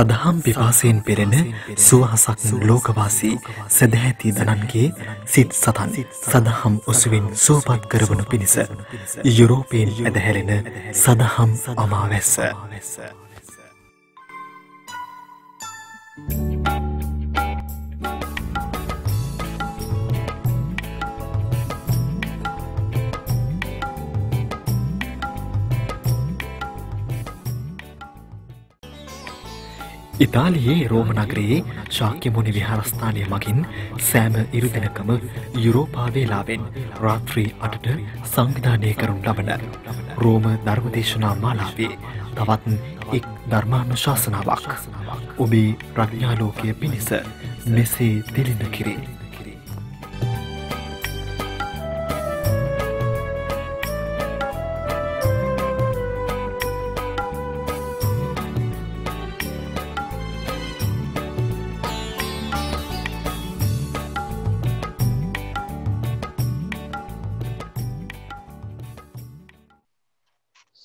සදහම් පිපාසයෙන් පෙරෙන සුවහසක් ලෝකවාසී සැදැහැති දනන්ගේ සිත් සතන් සදහම් ඔසුවෙන් සුවපත් කරවනු පිණිස යුරෝපයෙන් ඇදහැරෙන සදහම් අමාවැස්ස. Thank you. ඉතාලියේ රෝම නගරයේ ශාක්‍යමුනි විහාරස්ථානය මගින් සෑම ඉරිදිනකම යුරෝපාවේලාවෙන් රාත්‍රී අටට සංවිධානය කරනු ලබන රෝම ධර්මදේශනා මාලාවේ තවත් එක් ධර්මානුශාසනාවක් ඔබේ ප්‍රඥාලෝකය පිණිස මෙසේ දෙලිඳ කිරේ.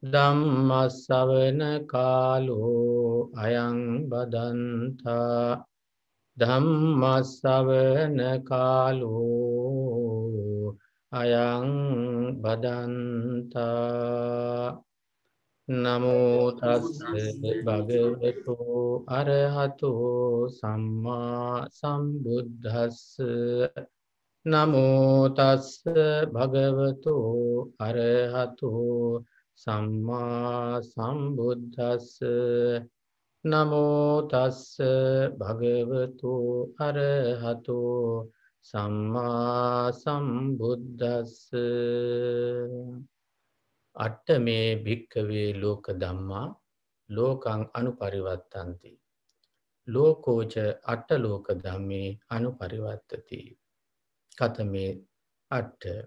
ධම්මස්සවන කාලෝ අයං බදන්තා ධම්මස්සවන කාලෝ අයං බදන්තා නමෝතස්ස භගවතු අරහතු සම්මා සම්බුද්ධස්ස නමෝතස්ස භගවතු අරහතු සම්මා සම්බුද්දස්ස නමෝ තස්ස භගවතු අරහතු සම්මා සම්බුද්දස්ස අට්ඨමේ භික්ඛවේ ලෝක ධම්මා ලෝකං අනුපරිවත්තන්ති ලෝකෝච අට්ඨ ලෝක ධම්මේ අනුපරිවත්තති කතමේ අට්ඨ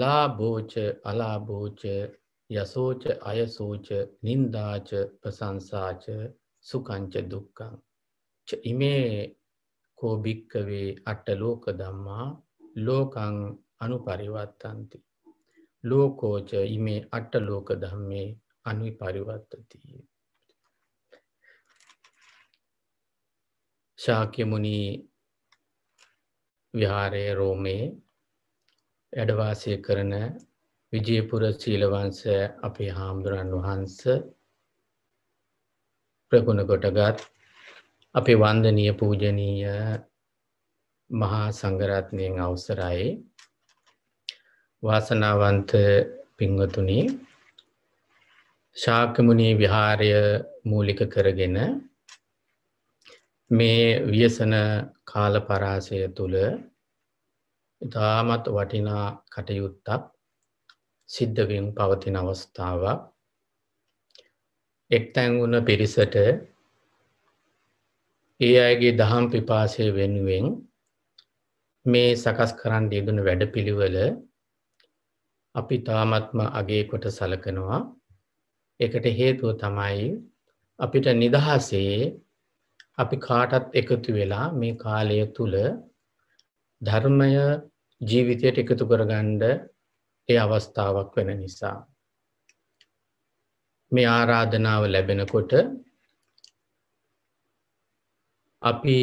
ලාභෝච අලාභෝච යසෝච අයසෝච නින්දාච ප්‍රසංසාච සුකංච දුක්කං. ඉමේ කෝභික්කවේ අට්ට ලෝක දම්මා ලෝකං අනුපරිවත්තන්ති. ලෝකෝච ඉමේ අට්ට ලෝක දම්මේ අනුයි පරිවත්තතිය. ශාක්‍යමුණී විහාරය රෝමේ වැඩවාසය කරන විජයපුර සීලවංශ අපේ හාමුදුරන් වහන්ස ප්‍රගුණ කොටගත් අපේ වන්දනීය පූජනීය මහා සංඝරත්නයෙන් අවසරයි වාසනාවන්ත පින්වතුනි ශාක්‍යමුනි විහාරය මූලික කරගෙන මේ ව්‍යසන කාල පරාසය තුළ ඉතාමත් වටිනා කටයුත්තක් සිද්ධවෙන් පවතින අවස්ථාවක් එක්තැන්වුන පිරිසට ඒ අයගේ දහම් පිපාසය වෙනුවෙන් මේ සකස් කරන්න යෙදුන වැඩ පිළිවල අපි තාමත්ම අගේකොට සලකනවා එකට හේතුව තමයි අපිට නිදහසේ අපි කාටත් එකතු වෙලා මේ කාලය තුළ ධර්මය ජීවිතයට එකතු කරගණ්ඩ ඒ අවස්ථාවක් වෙන නිසා. මේ ආරාධනාව ලැබෙනකොට අපි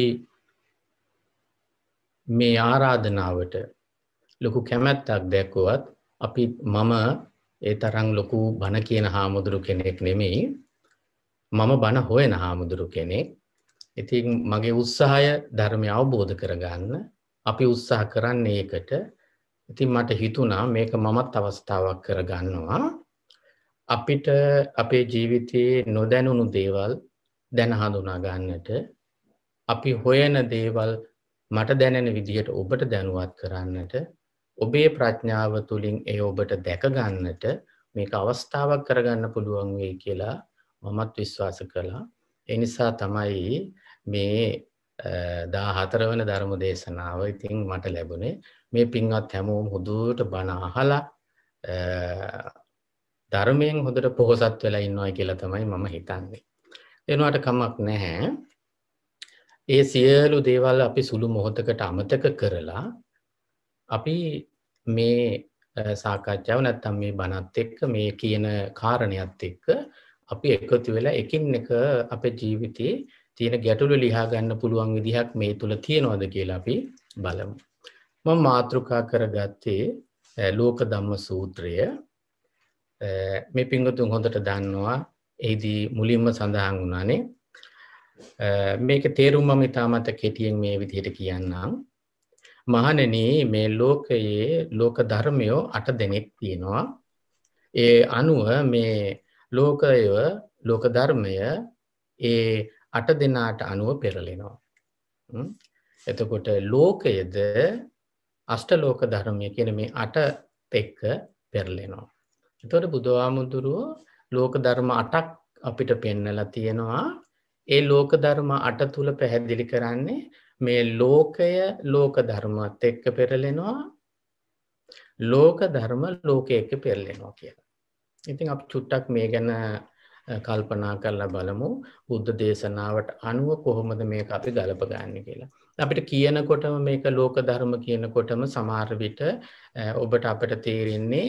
මේ ආරාධනාවට ලොකු කැමැත්තක් දැක්කුවත් අපි මම ඒ තරම් ලොකු බණ කියන හාමුදුරු කෙනෙක් නෙමෙයි මම බණ හොයන හාමුදුරු කෙනෙක් ඉතින් මගේ උත්සාහය ධර්මය අවබෝධ කරගන්න අපි උත්සාහ කරන්නේ ඒකට ඉතින් මට හිතුණා මේක මමත් අවස්ථාවක් කරගන්නවා අපිට අපේ ජීවිතයේ නොදැනුණු දේවල් දැන හඳුනා ගන්නට අපි හොයන දේවල් මට දැනෙන විදිහට ඔබට දැනුවත් කරන්නට ඔබේ ප්‍රඥාව තුළින් ඒ ඔබට දැක ගන්නට මේක අවස්ථාවක් කරගන්න පුළුවන් වෙයි කියලා මමත් විශ්වාස කළා. ඒ නිසා තමයි මේ 14 වෙනි ධර්ම දේශනාව ඉතින් මට ලැබුණේ මේ පින්වත් හැමෝම හොඳට බණ අහලා ධර්මයෙන් හොඳට පොහොසත් වෙලා ඉන්නවා කියලා තමයි මම හිතන්නේ. එනවාට කමක් නැහැ. ඒ සියලු දේවල් අපි සුළු මොහොතකට අමතක කරලා අපි මේ සාකච්ඡාව නැත්තම් මේ බණත් එක්ක මේ කියන කාරණයක් එක්ක අපි එකතු වෙලා එකින් එක අපේ ජීවිතේ තියෙන ගැටලු ලියා ගන්න පුළුවන් විදිහක් මේ තුල තියනවාද කියලා අපි බලමු. මම මාතෘකා කරගත්තේ ලෝක ධම්ම සූත්‍රය මේ පිංගතුන් හොඳට දන්නවා එහිදී මුලින්ම සඳහන් වුණානේ මේක තේරුම් මම ඉතාමත් කෙටියෙන් මේ විදිහට කියන්නම් මහණෙනි මේ ලෝකයේ ලෝක ධර්මයෝ අට දෙනෙක් තියෙනවා ඒ අනුව මේ ලෝකය ලෝක ධර්මය ඒ අට දෙනාට අනුව පෙරලෙනවා එතකොට ලෝකයේද අෂ්ටලෝක ධර්මය කියන මේ අට එක්ක පෙරලෙනවා. එතොට බුදුවාමුදුරුව ලෝක ධර්ම අටක් අපිට පෙන්නලා තියෙනවා ඒ ලෝක ධර්ම අට තුළ පැහැදිලි කරන්නේ මේ ලෝකය ලෝක ධර්මත් එක්ක පෙරලෙනවා ලෝක ධර්ම ලෝක එක පෙරලෙනවා කියලා. ඉතින් අප චුට්ටක් මේ ගැන කල්පනා කරලා බලමු බුද්ධ දේශනාවට අනුව කොහොමද මේක අපි ගලපගන්න කියලා. අපිට කියනකොටම මේක ලෝක ධර්ම කියනකොටම සමාරවිට ඔබට අපට තේරෙන්නේ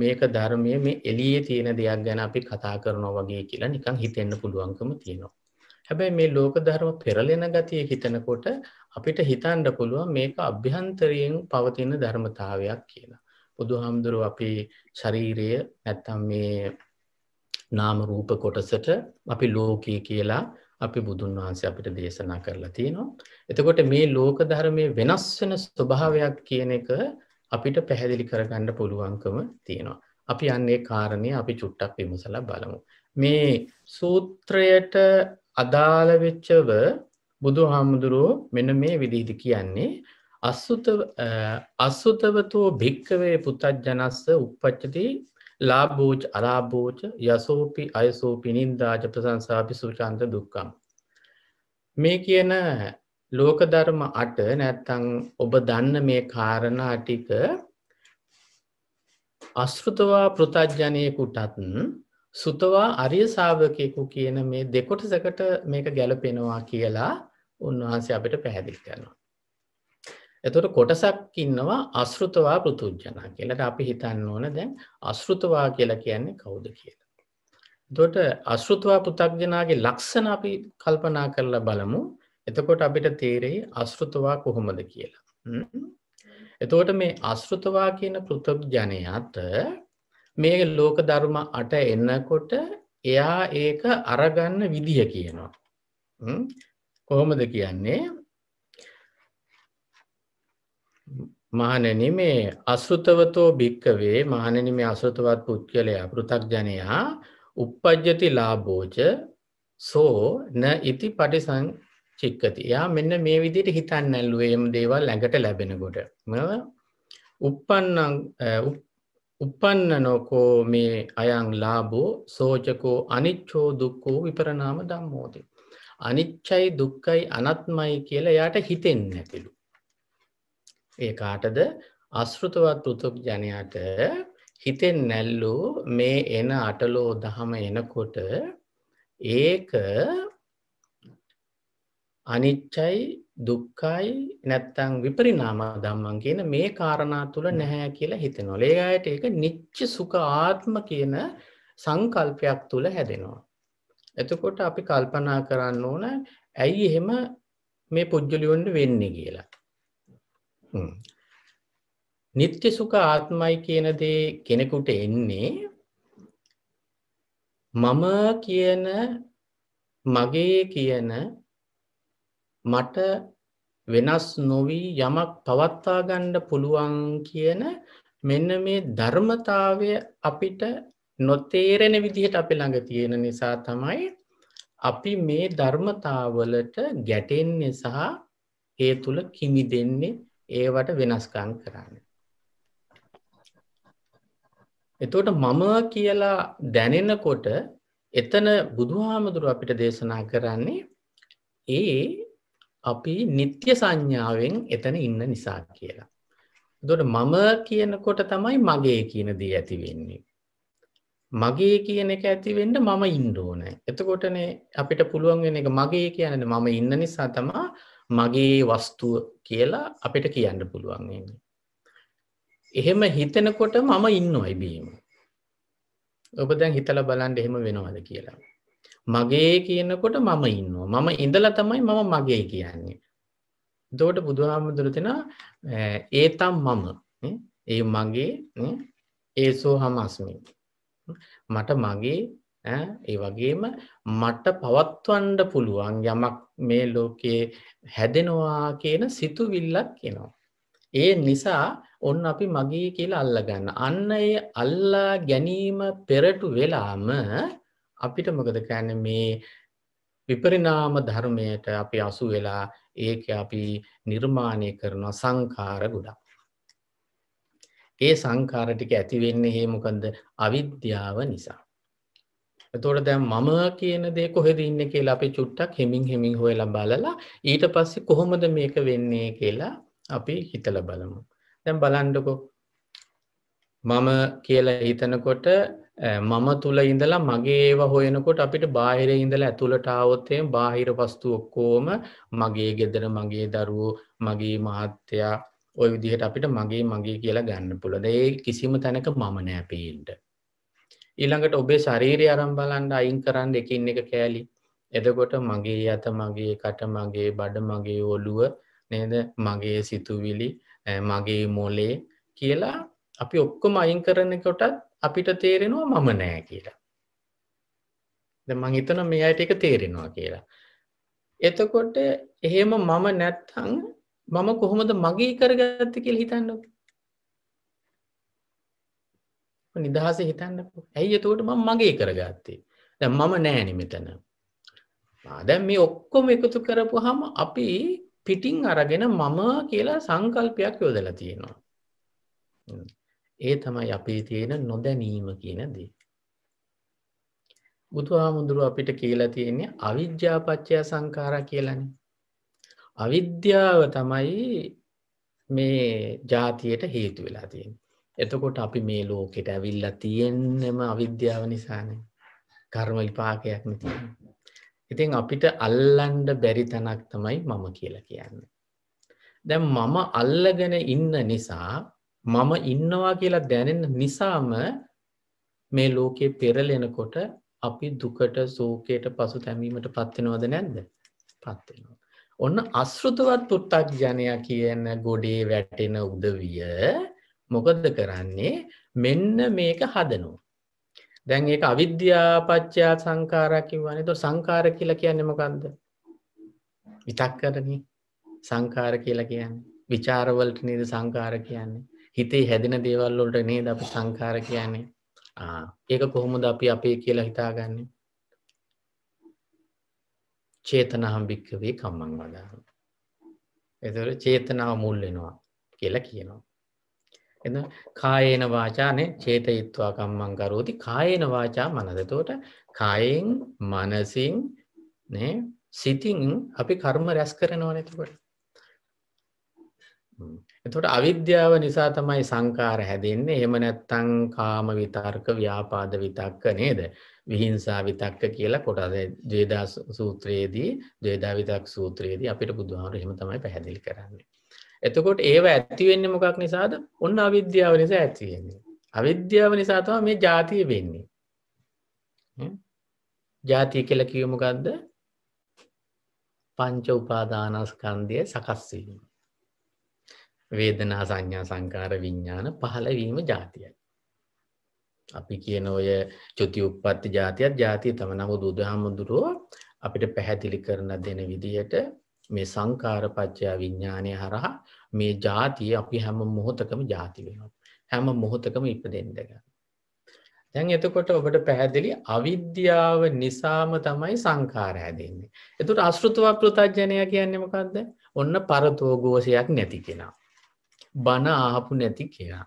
මේක ධර්මය මේ එලියේ තියෙන දෙයක් ගැන අපි කතා කරනවා වගේ කියලා නිකං හිතෙන්න්න පුළුවන්කම තියෙනවා. හැබැයි මේ ලෝක ධර්ම පෙරලෙන ගතිය හිතනකොට අපිට හිතන්ඩ පුළුවන් මේක අභ්‍යන්තරයෙන් පවතින ධර්මතාවයක් කියලා. බුදු හාමුදුරුව අපි ශරීරය නැත්තම් මේ නාම රූප කොටසට අපි ලෝකයේ කියලා අපි බුදුන් වහන්සේ අපිට දේශනා කරලා තියෙනවා. එතකොට මේ ලෝක ධර්මයේ වෙනස් වෙන ස්වභාවයක් කියන එක අපිට පැහැදිලි කරගන්න පුළුවන්කම තියෙනවා. අපි යන්නේ කාරණය අපි චුට්ටක් විමසලා බලමු. මේ සූත්‍රයට අදාළ වෙච්චව බුදුහාමුදුරුවෝ මෙන්න මේ විදිහට කියන්නේ අසුතව අසුතවතෝ භික්කවේ පුතජ්ජනස්ස උපච්චති ලාබෝජ් අලාබෝජ යසෝපි අයසෝපි නින්දාජ ප්‍රසංසාපි සූචන්ත දුක්කම්. මේ කියන ලෝකධර්ම අට නැත්තං ඔබ දන්න මේ කාරණා ටික අස්ෘතවා පෘතජ්ජනයකුටත් සුතවා අරියසාාවකයකු කියන මේ දෙකොටසකට මේක ගැලපෙනවා කියලා උන්වහන්සේ අපිට පැහැදිලි කරනවා. එතකොට කොටසක් ඉන්නවා අශෘතවා පෘතුජනා කියලට අපි හිතන්න ඕන දැන් අශෘතවා කියලා කියන්නේ කවුද කියලා. දොට අශෘතවා පෘතක්ජනාගේ ලක්ෂණ අපි කල්පනා කරලා බලමු එතකොට අපිට තේරෙයි අශෘතවා කොහොමද කියලා. එතකොට මේ අශෘතවා කියන පෘථජනයාට මේ ලෝක ධර්ම අට එන්නකොට එයා ඒක අරගන්න විදිහ කියනවා. කොහොමද කියන්නේ මහණෙනි මේ අසෘතවතෝ භික්කවේ මහණෙනි මේ අසෘතවත් පුද්ගලයා පෘථග්ජනයා uppajjati ලාභෝච සෝ න ඉති පටිසං චික්කති. යා මෙන්න මේ විදිහට හිතන්න ඇල්ලුවේ එම් දේවල් ළඟට ලැබෙනකොට. මොනවද? uppannං uppannanoko මේ අයං ලාභෝ සෝචකෝ අනිච්චෝ දුක්ඛෝ විපරණාම ධම්මෝති. අනිච්චයි දුක්ඛයි අනත්මයි කියලා යාට හිතෙන්නේ නැතිලු. ඒ කාටද අස්ෘතවත් පෘථග්ජනයාට හිතෙන් නැල්ලු මේ එන අටලෝ දහම එනකොට ඒක අනිච්චයි දුක්කයි නැත්තං විපරිනාම දම්මන් කියන මේ කාරණා තුළ නැහැ කියලා හිතෙනවා. ඒ අයට ඒක නිච්ච සුඛ ආත්ම කියන සංකල්පයක් තුළ හැදෙනවා. එතකොට අපි කල්පනා කරන්න ඕන ඇයි එහෙම මේ පුද්ගලියොන්ට වෙන්නේ කියලා. නිත්‍ය සුඛ ආත්මයි කියන දේ කෙනෙකුට එන්නේ මම කියන මගේ කියන මට වෙනස් නොවී යමක් පවත්වා ගන්න පුළුවන් කියන මෙන්න මේ ධර්මතාවය අපිට නොතේරෙන විදිහට අපි ළඟ තියෙන නිසා තමයි අපි මේ ධර්මතාවලට ගැටෙන්නේ සහ ඒ තුළ කිමි දෙන්නේ ඒවට වෙනස්කම් කරන්න. එතෝට මම කියලා දැනෙනකොට එතන බුදුහාමුදුරුව අපිට දේශනා කරන්නේ ඒ අපි නිත්‍ය සංඥාවෙන් එතන ඉන්න නිසා කියලා. දොට මම කියනකොට තමයි මගේ කියන දී ඇති වෙන්නේ. මගේ කියන එක ඇතිවෙන්ට මම ඉන්ඩෝන එතකොටනේ අපිට පුළුවන් වෙන එක මගේ කියන්න මම ඉන්න නිසා තමා මගේ වස්තුව කියලා අපිට කියන්න පුළුවන් එන්නේ. එහෙම හිතෙනකොට මම ඉන්න අයිබීම. ඔබ දැන් හිතල බලන්ඩ එහෙම වෙනවාද කියලා. මගේ කියනකොට මම ඉන්නවා මම ඉඳල තමයි මම මගේ කියන්නේ. දෝට බුදුහාමුදුරතින ඒතම් මම ඒ මගේ ඒසෝ හමස්මි. මට මගේ ඒ වගේම මට පවත්වන්න පුළුවන් යමක් මේ ලෝකයේ හැදෙනවා කියන සිතුවිල්ලක් කෙනවා. ඒ නිසා ඔන්න අපි මගේ කියලා අල්ලගන්න. අන්න ඒ අල්ලා ගැනීම පෙරටු වෙලාම අපිට මොකද කියන්නේ මේ විපරිණාම ධර්මයට අපි අසු වෙලා ඒක අපි නිර්මාණය කරන සංඛාර ගොඩක්. ඒ සංඛාර ටික ඇති වෙන්නේ හේ මොකද්ද? අවිද්‍යාව නිසා. එතකොට දැන් මම කියන දේ කොහෙද ඉන්නේ කියලා අපි චුට්ටක් හෙමින් හෙමින් හොයලා බලලා ඊට පස්සේ කොහොමද මේක වෙන්නේ කියලා අපි හිතලා බලමු. දැන් බලන්නකෝ මම කියලා හිතනකොට මම තුල ඉඳලා මගේ ඒවා හොයනකොට අපිට බාහිර ඉඳලා ඇතුළට આવොත් එහෙම බාහිර වස්තු ඔක්කොම මගේ ගෙදර මගේ දරුවෝ මගේ මහත්තයා ওই විදිහට අපිට මගේ මගේ කියලා ගන්න පුළුවන්. ඒ කිසිම තැනක මම නෑ පේන්නේ. ඊළඟට ඔබේ ශරීරය අරම් බලන්ඩ අයින් කරන්න එකින් එක කෑලි එදකොට මගේ ඇත මගේ කට මගේ බඩ මගේ ඔලුව නේද මගේ සිතුවිලි මගේ මොලේ කියලා අපි ඔක්කොම අයින් කරනකොටත් අපිට තේරෙනවා මම නෑ කියලා මං හිතන මේ අයට එක තේරෙනවා කියලා එතකොට එහෙම මම නැත්හං මම කොහොමද මගේ කරගත්ත කියල හිතන්නකි නිදහස හිතන්න ඇයි එතකොට මම මගේ කරගත්තේ දැන් මම නෑනි මෙතන දැන් මේ ඔක්කොම එකතු කරපුවාම අපි පිටින් අරගෙන මම කියලා සංකල්පයක් යොදලා තියෙනවා ඒ තමයි අපේ තියෙන නොදැනීම කියන දේ බුදුහාමුදුරුව අපිට කියලා තියෙන්නේ අවිද්‍යාපච්චය සංඛාරා කියලානේ අවිද්‍යාව තමයි මේ જાතියට හේතු වෙලා තියෙන්නේ එතකොට අපි මේ ලෝකෙට ඇවිල්ලා තියෙන්නෙම අවිද්‍යාව නිසානේ කර්ම විපාකයක් නති ඉතින් අපිට අල්ලන්ඩ බැරි තැනක් තමයි මම කියලා කියන්න දැම් මම අල්ලගෙන ඉන්න නිසා මම ඉන්නවා කියලා දැනෙන නිසාම මේ ලෝකයේ පෙරලෙනකොට අපි දුකට සෝකයට පසු තැමීමට පත්වෙනවද නැද්ද පත්වෙනවා ඔන්න අස්ෘතවත් පුට්ටක් ජනයා කියන ගොඩේ වැටෙන උදවිය මොකද කරන්නේ මෙන්න මේක හදනවා. දැන් ඒක අවිද්‍යාපච්චයා සංකාරකිවන්නේ තු සංකාර කියලා කියන්නේ මොකක්ද විතක්කරණ සංකාර කියලා කියන්නේ ਵਿਚාරවලට නේද සංකාර කියන්නේ හිතේ හැදෙන දේවල් වලට නේද අපි සංකාර කියන්නේ ආ ඒක කොහොමද අපි අපේ කියලා හිතාගන්නේ චේතනාම් භික්කවේ කම්මං වදාරන එතකොට චේතනාව මුල් වෙනවා කියලා කියනවා එන කායේන වාචානේ චේතයත්වා කම්මං කරෝති කායේන වාචා මනස. එතකොට කායෙන් මනසින් නේ සිතින් අපි කර්ම රැස් කරනවනේ එතකොට. එතකොට අවිද්‍යාව නිසා තමයි සංකාර හැදෙන්නේ. එහෙම නැත්නම් කාම විතර්ක, ව්‍යාපාද විතක්ක නේද? විහිංසා විතක්ක කියලා කොටස ද්වේදා සූත්‍රයේදී, ද්වේදා විතක් සූත්‍රයේදී අපිට බුදුහාමුදුරුවෝ එහෙම තමයි පැහැදිලි කරන්නේ. එතකොට ඒව ඇතිවෙන්න මොකක් නිසාද ඔන්න අවිද්‍යාව නිසා ඇතිවෙන්නේ අවිද්‍යාව නිසා තම මේ ජාතිය වෙන්නේ ජාතිය කියල කිවමකක්ද පංච උපාදානස්කන්දය සකස්වීම වේදනා සංඥා සංකාර විඤ්ඥාන පහලවීම ජාතියයි අපි කියන ඔය චුති උපත්ති ජාතියත් ජාතිය තම නමු දුදහාමුදුරුවෝ අපිට පැහැදිලි කරන දෙන විදියට මේ සංකාරපච්චයා විඤ්ඥානය හරහා මේ ජාතිය අපි හැම මොහොතකම ජාති වෙනවා. හැම මොහොතකම ඉපදෙන්දක. දැන් එතකොට ඔබට පැහැදිලි අවිද්‍යාව නිසාම තමයි සංකාර හැදන්නේ. එතුට අස්ෘතුව ප්‍රතාජ්ජනය කියන්නමකක්ද ඔන්න පරතෝ ගෝසයක් නැති කෙනා. බණ ආහපු නැති කෙනා.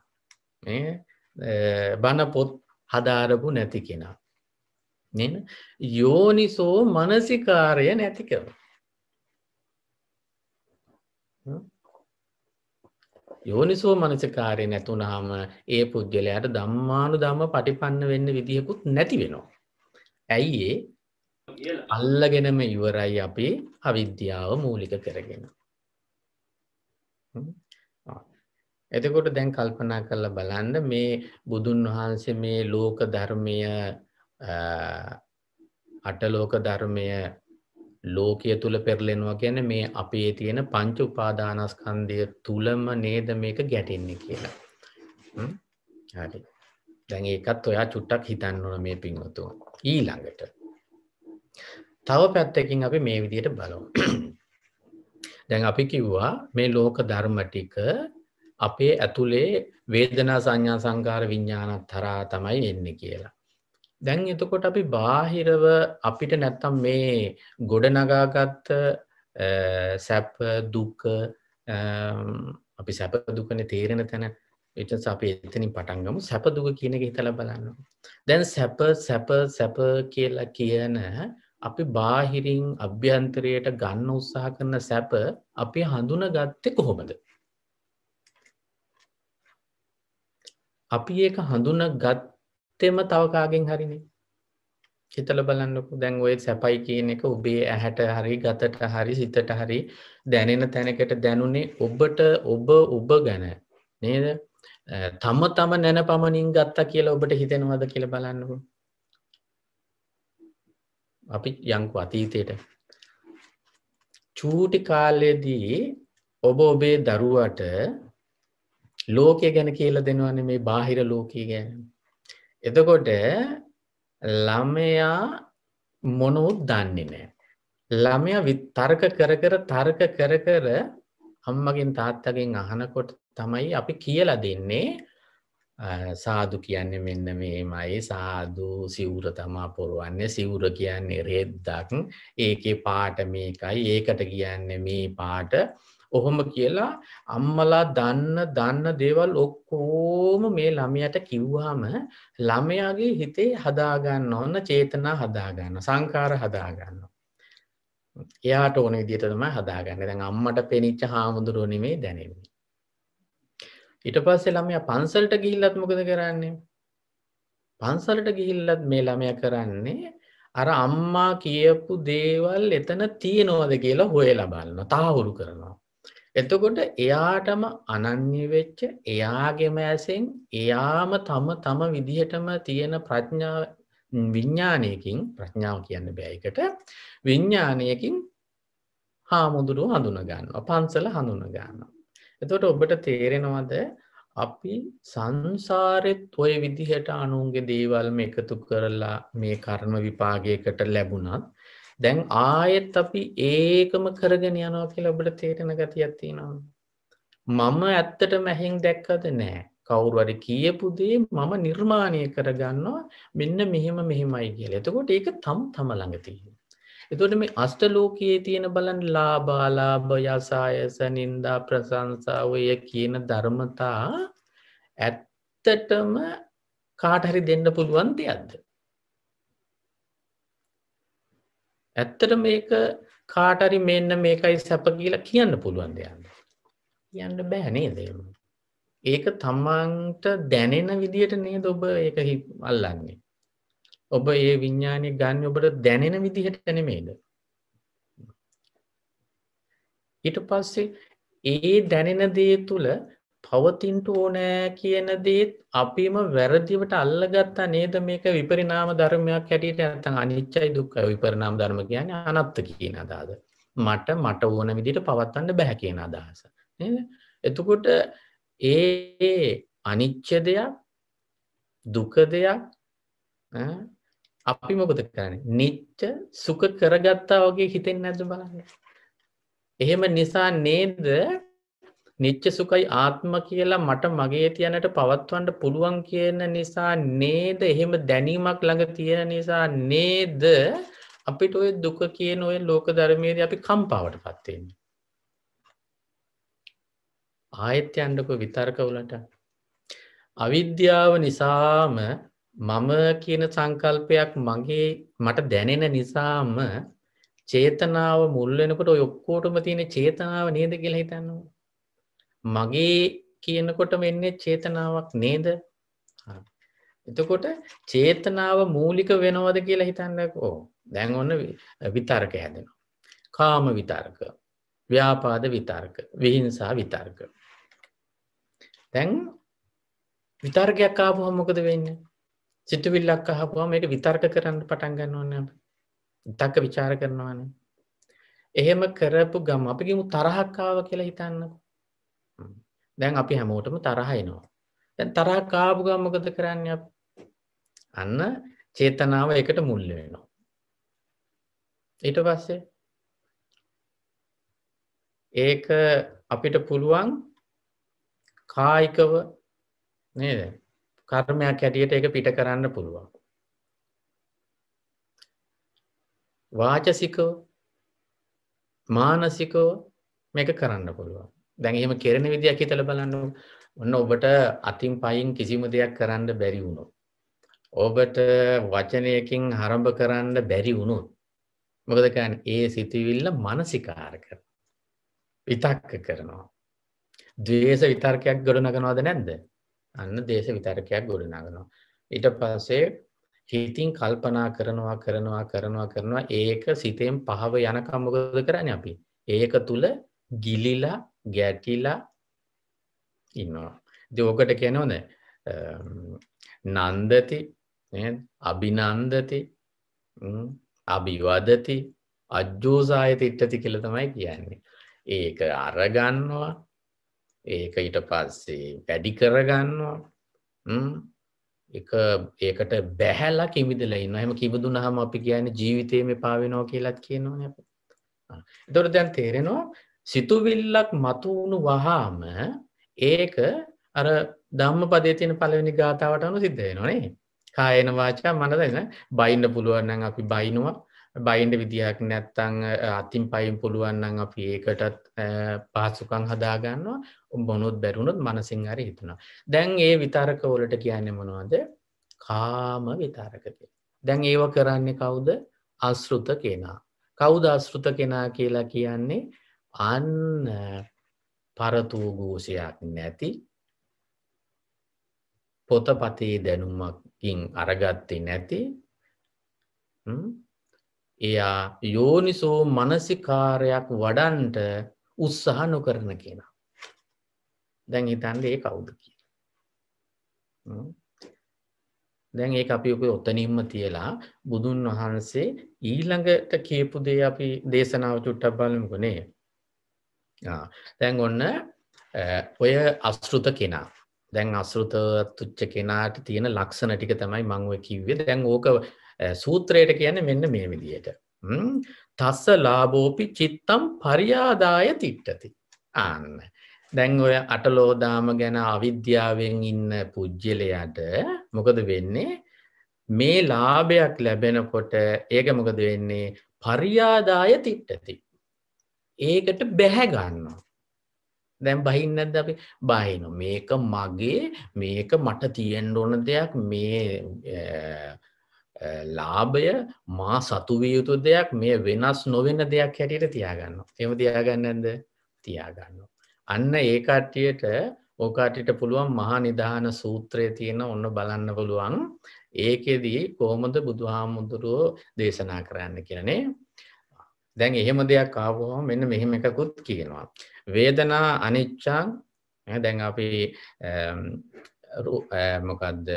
බණ පොත් හදාරපු නැති කෙනා. යෝනිසෝ මනසිකාරය නැති කරන. යෝනිසෝ මනසකාරය නැතුනහම ඒ පුද්ගලයාට ධම්මානු දම පටිපන්න වෙන්න විදිහකුත් නැති වෙනවා. ඇයි ඒ අල්ලගෙනම ඉවරයි අපි අවිද්‍යාව මූලික කරගෙන. එතකොට දැන් කල්පනා කරලා බලන්න මේ බුදුන් වහන්සේ මේ ලෝක ධර්මය අටලෝක ධර්මය ලෝකය තුළ පෙරලෙනවා ගැන මේ අපේ තියෙන පංච උපාදානස්කන්දය තුළම නේද මේක ගැටෙන්නේ කියලා හරි දැන් ඒකත් ඔයා චුට්ටක් හිතන්න ඕන මේ පින්වතුන් ඊළඟට තව පැත්තකින් අපි මේ විදියට බලමු දැන් අපි කිව්වා මේ ලෝක ධර්ම ටික අපේ ඇතුලේ වේදනා සංඥා සංකාර විඤ්ඥානත් තරා තමයි එන්නේ කියලා දැන් එතකොට අපි බාහිරව අපිට නැත්තම් මේ ගොඩනගාගත්ත සැප දුක අපි සැප දුකන තේරෙන තැන එට අපි එතනින් පටන්ගමු සැපදුක කියනක හිතල බලන්න. දැන් සැප සැප සැප කියලා කියන අපි බාහිරින් අභ්‍යන්තරයට ගන්න උත්සාහ කරන සැප අපි හඳුන ගත්තෙ කොහොමද. අපි ඒක හඳුන ගත්ත තෙම තවකාගෙන් හරිනි හිතල බලන්නකු දැන් ඔය සැපයි කියන එක ඔබේ ඇහැට හරි ගතට හරි සිතට හරි දැනෙන තැනකට දැනුනේ ඔබට ඔබ ඔබ ගැන නේද තම තම නැන පමණින් ගත්තා කියලා ඔබට හිතෙනවද කියල බලන්නකු අපි යංකු අතීතයට චූටි කාලයේදී ඔබ ඔබේ දරුවට ලෝකය ගැන කියල දෙනවන්නේ මේ බාහිර ලෝකී ගැන එතකොට ළමයා මොනොත් දන්නේ නෑ. ළමයා තර්ක කර කර තර්ක කර කර අම්මගින් තාත්තගෙන් අහනකොට තමයි අපි කියලා දෙන්නේ සාදු කියන්නේ මෙන්න මේමයි සාදු සිවුර තමා පොරුවන්නේ සිවුර කියන්නේ රෙද්දක් ඒකේ පාට මේකයි ඒකට කියන්නේ මේ පාට ඔහොම කියලා අම්මලා දන්න දන්න දේවල් ඔක්කෝම මේ ළමයට කිව්වාම ළමයාගේ හිතේ හදාගන්න ඔන්න චේතනා හදාගන්න සංකාර හදාගන්න එයාට ඕන විදිහට තමයි හදාගන්න දැන් අම්මට පෙනිච්ච හාමුදුරුවෝ නෙමේ දැනෙන්නේ ඊට පස්සේ ළමයා පන්සලට ගිහිල්ලත් මොකද කරන්නේ පන්සලට ගිහිල්ලත් මේ ළමයා කරන්නේ අර අම්මා කියපු දේවල් එතන තියෙනවද කියලා හොයලා බලනවා තාහුරු කරනවා එතකොට එයාටම අනන්‍ය වෙච්ච එයාගෙම ඇසෙන් එයාම තම තම විදිහටම තියෙන ප්‍රඥාව විඤ්ඥානයකින් ප්‍රඥාව කියන්න බෑයිකට විඤ්ඥානයකින් හාමුදුරුව හඳුන ගන්න පන්සල හඳුන ගන්න. එතොට ඔබට තේරෙනවද අපි සංසාරෙත් ඔය විදිහට අනුන්ගේ දේවල්ම එකතු කරලා මේ කර්ම විපාගයකට ලැබුණත් දැන් ආයෙත් අපි ඒකම කරගෙන යනවා කියලා අපිට තේරෙන ගතියක් තියෙනවා මම ඇත්තටම ඇහෙන් දැක්කද නෑ කවුරු හරි කියපු දේ මම නිර්මාණය කරගන්නවා මෙන්න මෙහෙම මෙහෙමයි කියලා. එතකොට ඒක තම තම ළඟ තියෙන. එතකොට මේ අෂ්ටලෝකයේ තියෙන බලන් ලාභාලාභ යසායස නින්දා ප්‍රශංසා ඔය කියන ධර්මතා ඇත්තටම කාට හරි දෙන්න පුළුවන් දෙයක්ද? ඇත්තට මේක කාටරි මෙන්න මේකයි සැප කියලා කියන්න පුළුවන් දෙයන්න කියන්න බෑනේ දේරු ඒක තමන්ට දැනෙන විදියට නේද ඔබ ඒක හි අල්ලන්නේ ඔබ ඒ විඤ්ඥානය ගන්න ඔබට දැනෙන විදිහට තැනමේද ඊට පස්සේ ඒ දැනෙන දේ තුළ පවතින්ට ඕනෑ කියන දේත් අපිම වැරදිවට අල්ලගත්තා නේද මේක විපරිනාම ධර්මයක් හැටියට ඇතන් අනිච්චයි දුක්ක විපරනාම් ධර්ම කියන අනත්ත කියන අදාද. මට මට ඕන විදිට පවත්තන්න බැහැ කියන අදහස. එතකොට ඒ අනිච්ච දෙයක් දුක දෙයක් අපි මොකද කරන නිච්ච සුක කරගත්තා වගේ හිතෙන් නැද බලන්න. එහෙම නිසා නේද නිච්ච සුකයි ආත්ම කියලා මට මගේ තියනට පවත්වන්ට පුළුවන් කියන නිසා නේද එහෙම දැනීමක් ළඟ තියෙන නිසා නේද අපිට ඔය දුක කියන ඔය ලෝක ධර්මයේද අපි කම්පාවට පත්තෙන්නේ. ආයත්‍ය අන්ඩකො විතර්කවලට අවිද්‍යාව නිසාම මම කියන සංකල්පයක් මගේ මට දැනෙන නිසාම චේතනාව මුල්ලෙනකට ඔයොක්කෝටම තියෙන චේතනාව නේද කියලා හිතන්නවා මගේ කියනකොට වෙන්නේ චේතනාවක් නේද එතකොට චේතනාව මූලික වෙනවද කියලා හිතන්නකෝ දැන් ඔන්න විතර්ක හැදෙනවා කාම විතර්ක ව්‍යාපාද විතර්ක විහිංසා විතර්ක දැන් විතර්කයක් ආපුහම මොකද වෙන්න සිතුවිල්ලක් අහපුහම එක විතර්ක කරන්න පටන් ගන්න ඕන්න ඉතක්ක විචාර කරනවාන එහෙම කරපු ගම් අපිගේමු තරහක්කාව කියලා හිතන්නකෝ දැන් අපි හැමෝටම තරහ එනවා. දැන් තරහ කාපු ගමන් මොකද කරන්නේ අපි? අන්න චේතනාව එකට මුල් වෙනවා. ඊට පස්සේ ඒක අපිට පුළුවන් කායිකව නේද? කර්මයක් හැටියට ඒක පිට කරන්න පුළුවන්. වාචසිකව මානසිකව මේක කරන්න පුළුවන්. දැන් එහෙම කෙරෙන විදියක් හිතලා බලන්න ඔන්න ඔබට අතින් පයින් කිසිම දෙයක් කරන්න බැරි වුණොත් ඔබට වචනයකින් හරඹ කරන්න බැරි වුණොත් මොකද කියන්නේ ඒ සිතුවිල්ල මානසිකාර කරන විතක්ක කරනවා ද්වේෂ විතර්කයක් ගොඩනගනවද නැද්ද අන්න දේශ විතර්කයක් ගොඩනගනවා ඊට පස්සේ හිතින් කල්පනා කරනවා කරනවා කරනවා කරනවා ඒක සිතෙන් පහව යනකම් මොකද කරන්නේ අපි ඒක තුල ගිලිලා ගැටිලා ඉන්නවා. ඉතින් ඔකට කියනවද නන්දති නේද? අභිනන්දති අභිවදති අජ්ජෝසායති ඉට්ඨති කියලා තමයි කියන්නේ. ඒක අරගන්නවා ඒක ඊට පස්සේ වැඩි කරගන්නවා එක ඒකට බැහැලා කිමිදලා ඉන්නවා. එහෙම කිමිදුනහම අපි කියන්නේ ජීවිතේ මේ පාවෙනවා කියලාත් කියනවනේ අපි. එතකොට දැන් තේරෙනවා සිතුවිල්ලක් මතුවුණු වහාම ඒක අර ධම්ම පදේ තියෙන පළවෙනි ගාථාවට අනු සිද්ධ වෙනවානේ කායන වාචා මනදන බයින්න පුළුවන් නම් අපි බයිනවා බයින්ඩ විදිහක් නැත්තං අතින් පයින් පුළුවන්නන් අපි ඒකටත් පාසුකං හදාගන්නවා බොනුත් බැරුණුත් මනසිං හරි හිතුුණා දැන් ඒ විතාරක වලට කියන්න මොනවාද කාම විතාරකක දැන් ඒව කරන්නේ කවුද අස්ෘත කෙනා කවුද අස්ෘත කෙනා කියලා කියන්නේ අන්න පරතූ ගෝෂයක් නැති පොතපතේ දැනුමකින් අරගත්ති නැති එයා යෝනිසෝ මනසිකාරයක් වඩන්ට උත්සාහ නොකරන කෙනා දැන් හිතන්ද ඒ කවුද කිය දැන් ඒ අපි උපේ ඔත්තනින්ම තියලා බුදුන් වහන්සේ ඊළඟට කියපු දේ අපි දේශනාව චුට්ටක් බලමුකනේ දැන් ඔන්න ඔය අස්ෘත කෙනා දැන් අස්ෘත තුච්ච කෙනාට තියෙන ලක්ෂණ ටික තමයි මංුව කිව්වේ දැන් ඕක සූත්‍රයට කියන්න මෙන්න මේ විදියට තස්ස ලාබෝපි චිත්තම් පරියාදාය තිට්ටති අන්න දැන් ඔය අටලෝදාම ගැන අවිද්‍යාවෙන් ඉන්න පුද්ගලයට මොකද වෙන්නේ මේ ලාභයක් ලැබෙනකොට ඒක මොකද වෙන්නේ පරියාදාය තිට්ටති ඒකට බැහැ ගන්නවා. දැන් බහින්න නැද්ද අපි බහින මේක මගේ මේක මට තියෙන්න ඕන දෙයක් මේ ලාභය මා සතු විය යුතු දෙයක් මේ වෙනස් නොවෙන දෙයක් හැටියට තියාගන්න. එහෙම තියාගන්න නැද්ද? තියාගන්න. අන්න ඒ කට්ටියට ඕකටට පුළුවන් මහා නිධාන සූත්‍රයේ තියෙන ඔන්න බලන්න පුළුවන් ඒකෙදී කොහොමද බුදුහාමුදුරුවෝ දේශනා කරන්න කියන්නේ දැන් එහෙම දෙයක් ආවම මෙන්න මෙහෙම එකකුත් කියනවා. වේදනා අනිච්චං දැන් අපි මොකක්ද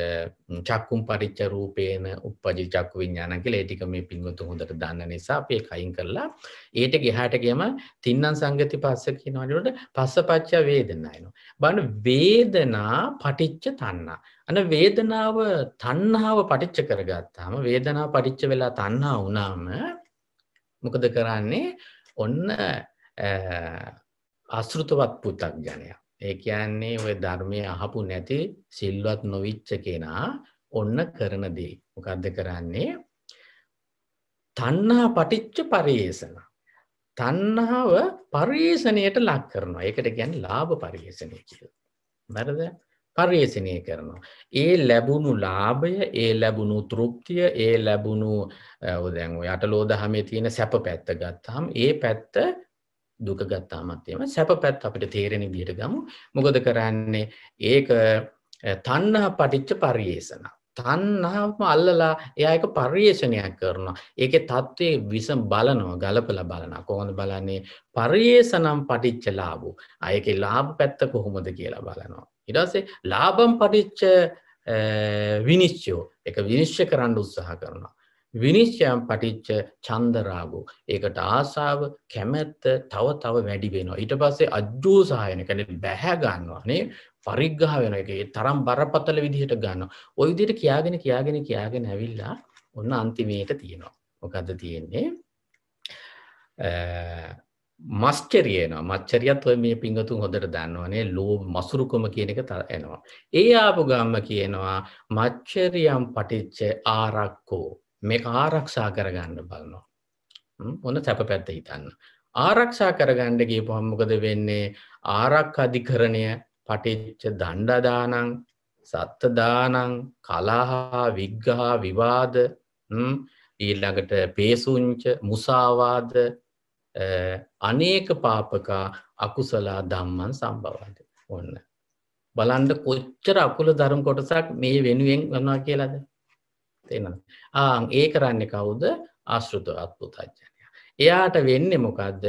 චක්කුම් පරිච්ච රූපේන උපජි චක්කු විඥාන කියලා ඒ ටික මේ පින්වතුන් හොඳට දන්න නිසා අපි ඒක අයින් කළා ඊට ගෙහාට ගියම තින්නම් සංගති පස්ස කියනවා නේද පස්සපච්ච වේදනා එනවා බලන්න වේදනා පටිච්ච තණ්හා අන වේදනාව තණ්හාව පටිච්ච කරගත්තාම වේදනාව පටිච්ච වෙලා තණ්හා වුණාම මොකද කරන්නේ ඔන්න අස්ෘතවත් පුතක් ජනයක් ඒ කියන්නේ ඔය ධර්මය අහපු නැති සිල්වත් නොවිච්ච කෙනා ඔන්න කරන දේ මොකක්ද කරන්නේ තන්නා පටිච්ච පරියේෂණ තන්නාව පරියේෂණයට ලක් කරනවා ඒකට ගැන ලාභ පරියේෂණය කියල බරද පර්යේෂණය කරනවා. ඒ ලැබුණු ලාභය, ඒ ලැබුණු තෘප්තිය, ඒ ලැබුණු දැන් ඔය අටලෝ දහමේ තියෙන සැප පැත්ත ගත්තාම ඒ පැත්ත දුක ගත්තාමත් එහෙම සැප පැත්ත අපිට තේරෙන විදිහට ගමු. මොකද කරන්නේ? ඒක තණ්හා පටිච්ච පර්යේෂණ. තණ්හාවම අල්ලලා එයා එක පර්යේෂණයක් කරනවා. ඒකේ தત્ත්වයේ විස බලනවා, ගලපලා බලනවා. කොහොමද බලන්නේ? පර්යේෂණම් පටිච්ච ලාභෝ. ආයකේ ලාභ පැත්ත කොහොමද කියලා බලනවා. ඉටසේ ලාබම් පටිච්ච විනිශ්චයෝ එක විනිශ්්‍ය කරන්න උත්සාහ කරනවා. විනිශ්චයම් පටිච්ච චන්දරාගු ඒකට ආසාාව කැමැත්ත තව තව වැඩි වෙනවා ඊට පස්සේ අජ්ජූ සහයන කැන බැහැගන්නවානේ පරිග්ගහ වෙන එක තරම් බරපතල විදිහට ගන්න ඔය විදිට කියාගෙන කියාගෙන කියාගෙන ඇවිල්ලා ඔන්න අන්තිමේට තියෙනවා මොකද තියෙන්නේ මස්චරියනවා මච්චරියත් ඔය මේ පිංහතුන් හොඳට දන්නවනේ ලෝ මසුරුකොම කියන එක තර එනවා. ඒ ආපු ගම්ම කියනවා මච්චරියම් පටිච්ච ආරක්කෝ මේ ආරක්ෂා කරගන්න බලනවා. ඔන්න තැප පැත්ත හිතන්න. ආරක්ෂා කරගණ්ඩ ගිය පොහම්මකද වෙන්නේ ආරක් අධිකරණය පටිච්ච දණ්ඩදානං සත්තදානං කලාහා විග්ගහා විවාද ඊළඟට පේසුංච මුසාවාද අනේක පාපකා අකුසලා දම්මන් සම්බවද ඔන්න. බලන්ඩ කොච්චර අකුල දරම් කොටසක් මේ වෙනුවෙන් වන්නා කියලාද තිෙන ආං ඒ කරන්නේ කවුද ආශෘත අත්පුතච්චනය එයාට වෙන්න මොකක්ද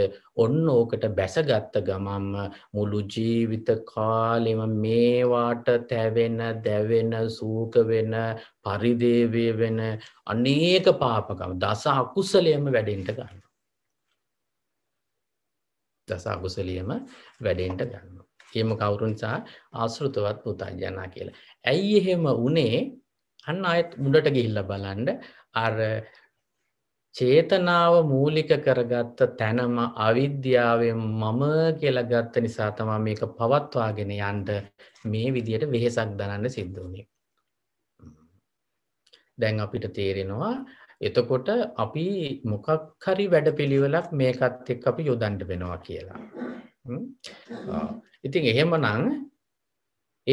ඔන්න ඕකට බැසගත්ත ගමම් මුළු ජීවිත කාලෙම මේවාට තැවෙන දැවෙන සූක වෙන පරිදේවය වෙන අනේක පාපකම දස අකුසලයම වැඩෙන්ට ගන්න දස අකුසලියම වැඩෙන්ට ගන්න. කියම කවුරුන්සා ආසෘතවත් පුතාජනා කියලා. ඇයි එහෙම වනේ අන්න අයත් උඩට ගිහිල්ල බලන්ඩ අර චේතනාව මූලික කරගත්ත තැනම අවිද්‍යාවෙන් මම කියලගත්ත නිසා තමා මේක පවත්වාගෙන යන්ට මේ විදියට වෙහෙසක් දනන්න සිද්ධ වුණේ. දැන් අපිට තේරෙනවා එතකොට අපි මොකක් හරි වැඩ පිළිවෙලක් මේකත් එක් අපි යොදන්ඩ වෙනවා කියලා. ඉතින් එහෙම නං